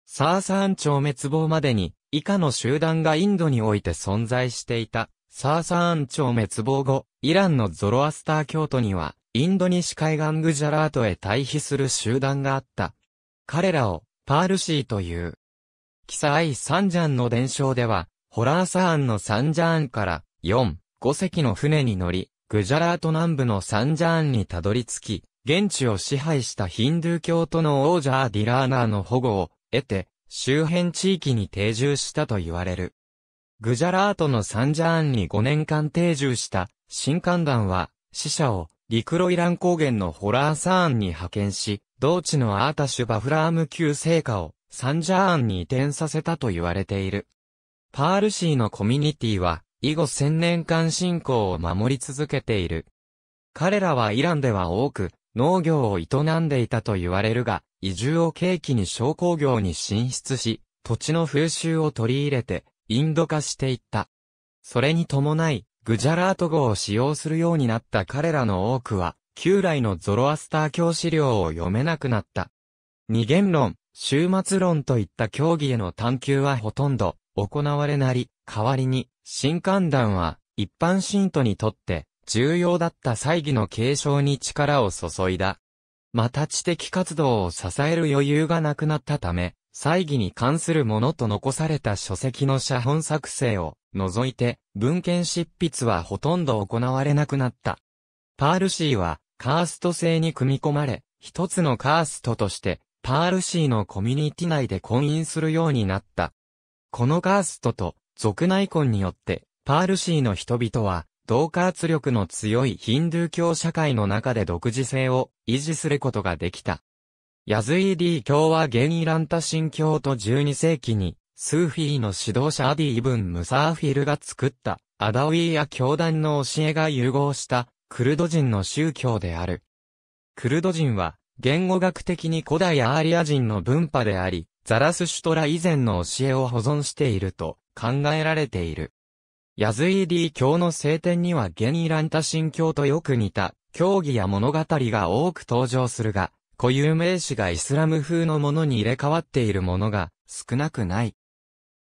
サーサーン朝滅亡までに、以下の集団がインドにおいて存在していた。サーサーン朝滅亡後、イランのゾロアスター教徒には、インド西海岸グジャラートへ退避する集団があった。彼らを、パールシーという。キサアイ・サンジャンの伝承では、ホラーサーンのサンジャーンから、4、5隻の船に乗り、グジャラート南部のサンジャーンにたどり着き、現地を支配したヒンドゥー教徒の王者ディラーナーの保護を得て、周辺地域に定住したと言われる。グジャラートのサンジャーンに5年間定住した新官団は死者を陸路イラン高原のホラーサーンに派遣し、同地のアータシュ・バフラーム級聖火をサンジャーンに移転させたと言われている。パールシーのコミュニティは、以後1000年間信仰を守り続けている。彼らはイランでは多く、農業を営んでいたと言われるが、移住を契機に商工業に進出し、土地の風習を取り入れて、インド化していった。それに伴い、グジャラート語を使用するようになった彼らの多くは、旧来のゾロアスター教資料を読めなくなった。二元論、終末論といった教義への探求はほとんど行われなり、代わりに、新観団は一般信徒にとって重要だった祭儀の継承に力を注いだ。また知的活動を支える余裕がなくなったため、祭儀に関するものと残された書籍の写本作成を除いて、文献執筆はほとんど行われなくなった。パールシーは、カースト制に組み込まれ、一つのカーストとして、パールシーのコミュニティ内で婚姻するようになった。このカーストと、族内婚によって、パールシーの人々は、同化圧力の強いヒンドゥー教社会の中で独自性を維持することができた。ヤズイーディ教は現イランタ神教と12世紀に、スーフィーの指導者アディ・イブン・ムサーフィルが作った、アダウィーや教団の教えが融合した、クルド人の宗教である。クルド人は、言語学的に古代アーリア人の文化であり、ザラスシュトラ以前の教えを保存していると考えられている。ヤズイーディ教の聖典には現イランタ神教とよく似た教義や物語が多く登場するが、固有名詞がイスラム風のものに入れ替わっているものが少なくない。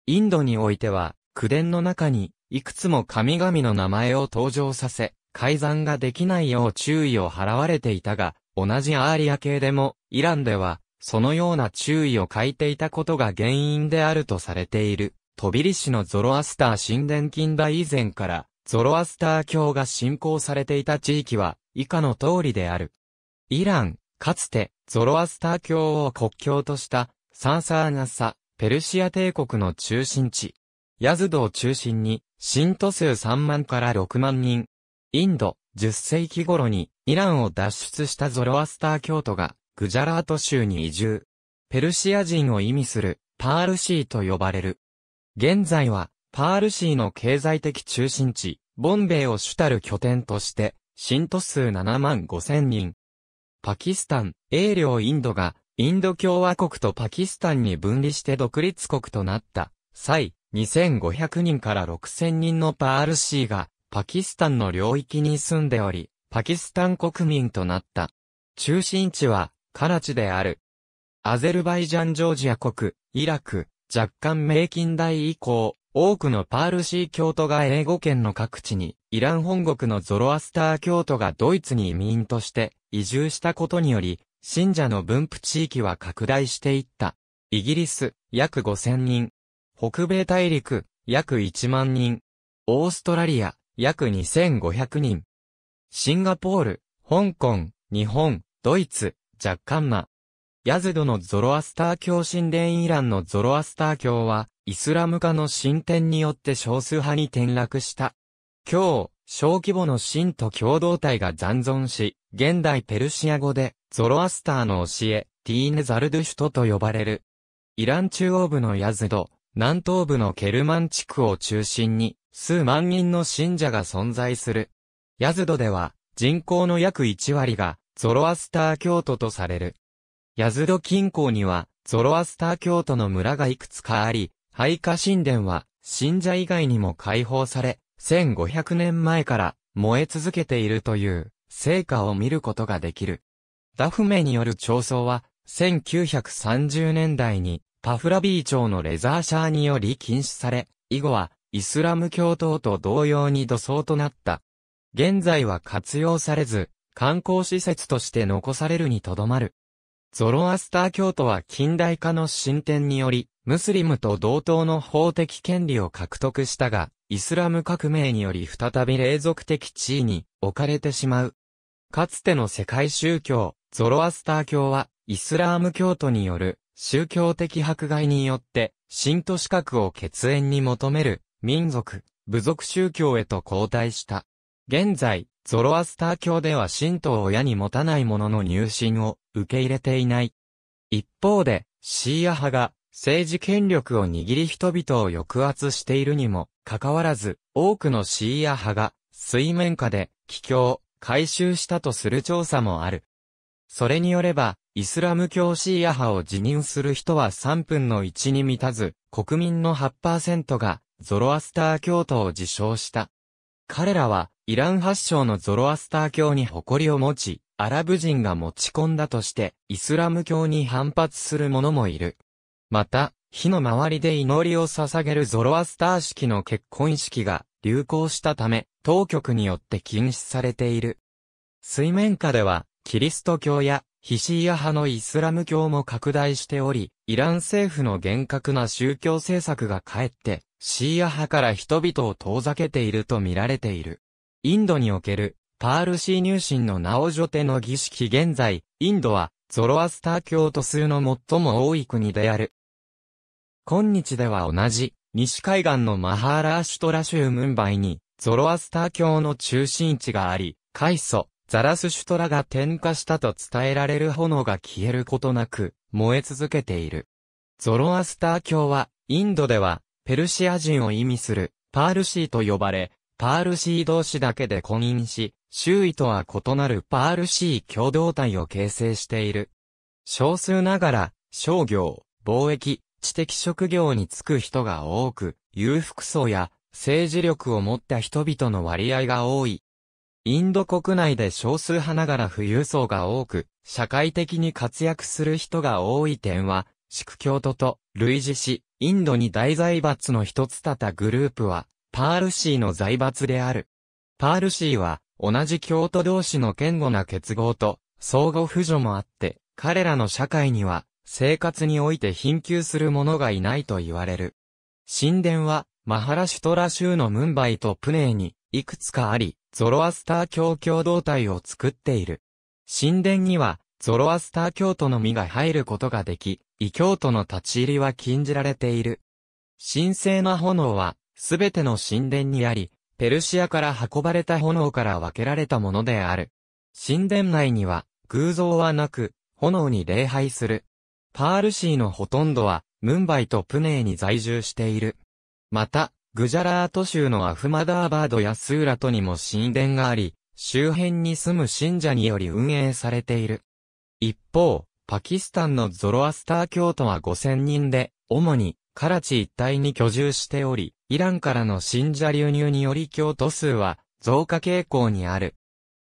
インドにおいては、口伝の中に、いくつも神々の名前を登場させ、改ざんができないよう注意を払われていたが、同じアーリア系でも、イランでは、そのような注意を欠いていたことが原因であるとされている。トビリシのゾロアスター神殿近代以前から、ゾロアスター教が信仰されていた地域は、以下の通りである。イラン、かつて、ゾロアスター教を国教とした、サンサーナサ、ペルシア帝国の中心地。ヤズドを中心に、信徒数3万から6万人。インド、10世紀頃に、イランを脱出したゾロアスター教徒が、グジャラート州に移住。ペルシア人を意味する、パールシーと呼ばれる。現在は、パールシーの経済的中心地、ボンベイを主たる拠点として、信徒数7万5千人、パキスタン、英領インドが、インド共和国とパキスタンに分離して独立国となった際、2500人から6000人のパールシーが、パキスタンの領域に住んでおり、パキスタン国民となった。中心地は、カラチである。アゼルバイジャンジョージア国、イラク、若干明近代以降、多くのパールシー教徒が英語圏の各地にイラン本国のゾロアスター教徒がドイツに移民として移住したことにより、信者の分布地域は拡大していった。イギリス、約5000人。北米大陸、約1万人。オーストラリア、約2500人。シンガポール、香港、日本、ドイツ、ジャッカンマ。ヤズドのゾロアスター教神殿イランのゾロアスター教は、イスラム化の進展によって少数派に転落した。今日、小規模の神と共同体が残存し、現代ペルシア語で、ゾロアスターの教え、ティーネ・ザルドゥシュトと呼ばれる。イラン中央部のヤズド、南東部のケルマン地区を中心に、数万人の信者が存在する。ヤズドでは、人口の約1割が、ゾロアスター教徒とされる。ヤズド近郊には、ゾロアスター教徒の村がいくつかあり、ハイカ神殿は、信者以外にも解放され、1500年前から燃え続けているという成果を見ることができる。ダフメによる調層は1930年代にパフラビー町のレザーシャーにより禁止され、以後はイスラム教徒と同様に土葬となった。現在は活用されず、観光施設として残されるにとどまる。ゾロアスター教徒は近代化の進展により、ムスリムと同等の法的権利を獲得したが、イスラム革命により再び霊俗的地位に置かれてしまう。かつての世界宗教、ゾロアスター教は、イスラーム教徒による宗教的迫害によって、信徒資格を血縁に求める民族、部族宗教へと交代した。現在、ゾロアスター教では信徒を親に持たない者の入信を受け入れていない。一方で、シーア派が政治権力を握り人々を抑圧しているにも関わらず、多くのシーア派が水面下で帰郷、回収したとする調査もある。それによれば、イスラム教シーア派を辞任する人は3分の1に満たず、国民の8%がゾロアスター教徒を自称した。彼らは、イラン発祥のゾロアスター教に誇りを持ち、アラブ人が持ち込んだとして、イスラム教に反発する者もいる。また、火の周りで祈りを捧げるゾロアスター式の結婚式が流行したため、当局によって禁止されている。水面下では、キリスト教やヒシーア派のイスラム教も拡大しており、イラン政府の厳格な宗教政策がかえって、シーア派から人々を遠ざけていると見られている。インドにおける、パールシー入信の名をョテの儀式現在、インドは、ゾロアスター教徒数の最も多い国である。今日では同じ、西海岸のマハーラーシュトラ州ムンバイに、ゾロアスター教の中心地があり、海祖、ザラスシュトラが点火したと伝えられる炎が消えることなく、燃え続けている。ゾロアスター教は、インドでは、ペルシア人を意味する、パールシーと呼ばれ、パールシー同士だけで婚姻し、周囲とは異なるパールシー共同体を形成している。少数ながら、商業、貿易、知的職業に就く人が多く、裕福層や政治力を持った人々の割合が多い。インド国内で少数派ながら富裕層が多く、社会的に活躍する人が多い点は、宿教徒と類似し、インドに大財閥の一つたたグループは、パールシーの財閥である。パールシーは、同じ教徒同士の堅固な結合と、相互扶助もあって、彼らの社会には、生活において貧窮する者がいないと言われる。神殿は、マハラシュトラ州のムンバイとプネーに、いくつかあり、ゾロアスター教共同体を作っている。神殿には、ゾロアスター教徒の実が入ることができ、異教徒の立ち入りは禁じられている。神聖な炎は、すべての神殿にあり、ペルシアから運ばれた炎から分けられたものである。神殿内には、偶像はなく、炎に礼拝する、パールシーのほとんどは、ムンバイとプネーに在住している。また、グジャラート州のアフマダーバードやスーラトにも神殿があり、周辺に住む信者により運営されている。一方、パキスタンのゾロアスター教徒は5000人で、主にカラチ一帯に居住しており、イランからの信者流入により教徒数は増加傾向にある。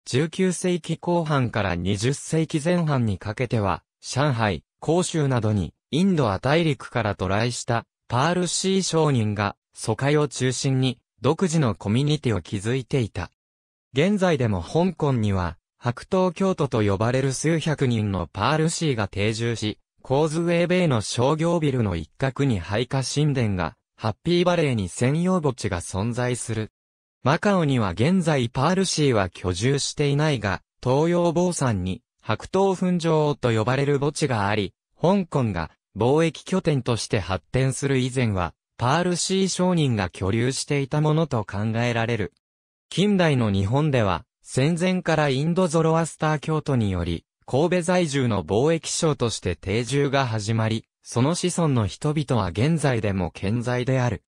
19世紀後半から20世紀前半にかけては、上海、広州などに、インドア大陸から渡来したパールシー商人が、疎開を中心に、独自のコミュニティを築いていた。現在でも香港には、白桃京都と呼ばれる数百人のパールシーが定住し、コーズウェイベイの商業ビルの一角に廃下神殿が、ハッピーバレーに専用墓地が存在する。マカオには現在パールシーは居住していないが、東洋坊んに白桃粉状と呼ばれる墓地があり、香港が貿易拠点として発展する以前は、パールシー商人が居留していたものと考えられる。近代の日本では、戦前からインドゾロアスター教徒により、神戸在住の貿易商として定住が始まり、その子孫の人々は現在でも健在である。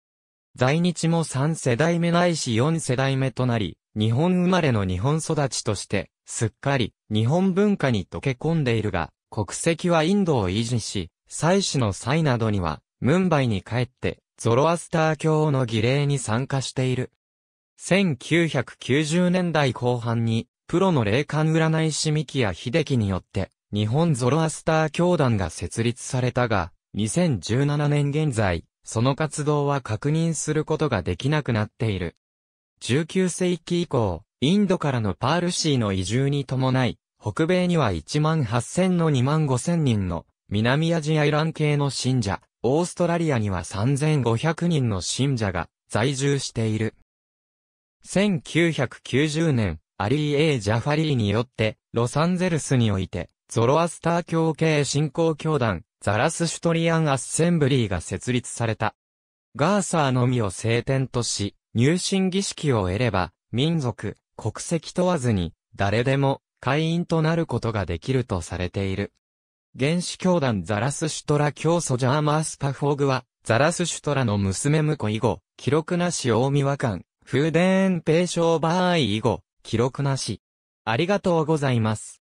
在日も3世代目ないし4世代目となり、日本生まれの日本育ちとして、すっかり日本文化に溶け込んでいるが、国籍はインドを維持し、祭祀の際などには、ムンバイに帰って、ゾロアスター教の儀礼に参加している。1990年代後半に、プロの霊感占い師三木や秀樹によって、日本ゾロアスター教団が設立されたが、2017年現在、その活動は確認することができなくなっている。19世紀以降、インドからのパールシーの移住に伴い、北米には1万8000の2万5000人の南アジアイラン系の信者、オーストラリアには3500人の信者が在住している。1990年、アリー・エ A・ ジャファリーによって、ロサンゼルスにおいて、ゾロアスター教系信仰教団、ザラスシュトリアン・アッセンブリーが設立された。ガーサーのみを聖典とし、入信儀式を得れば、民族、国籍問わずに、誰でも、会員となることができるとされている。原始教団ザラスシュトラ教祖ジャーマースパフォーグは、ザラスシュトラの娘婿以後、記録なし大見和感、風伝平商バー以後、記録なし。ありがとうございます。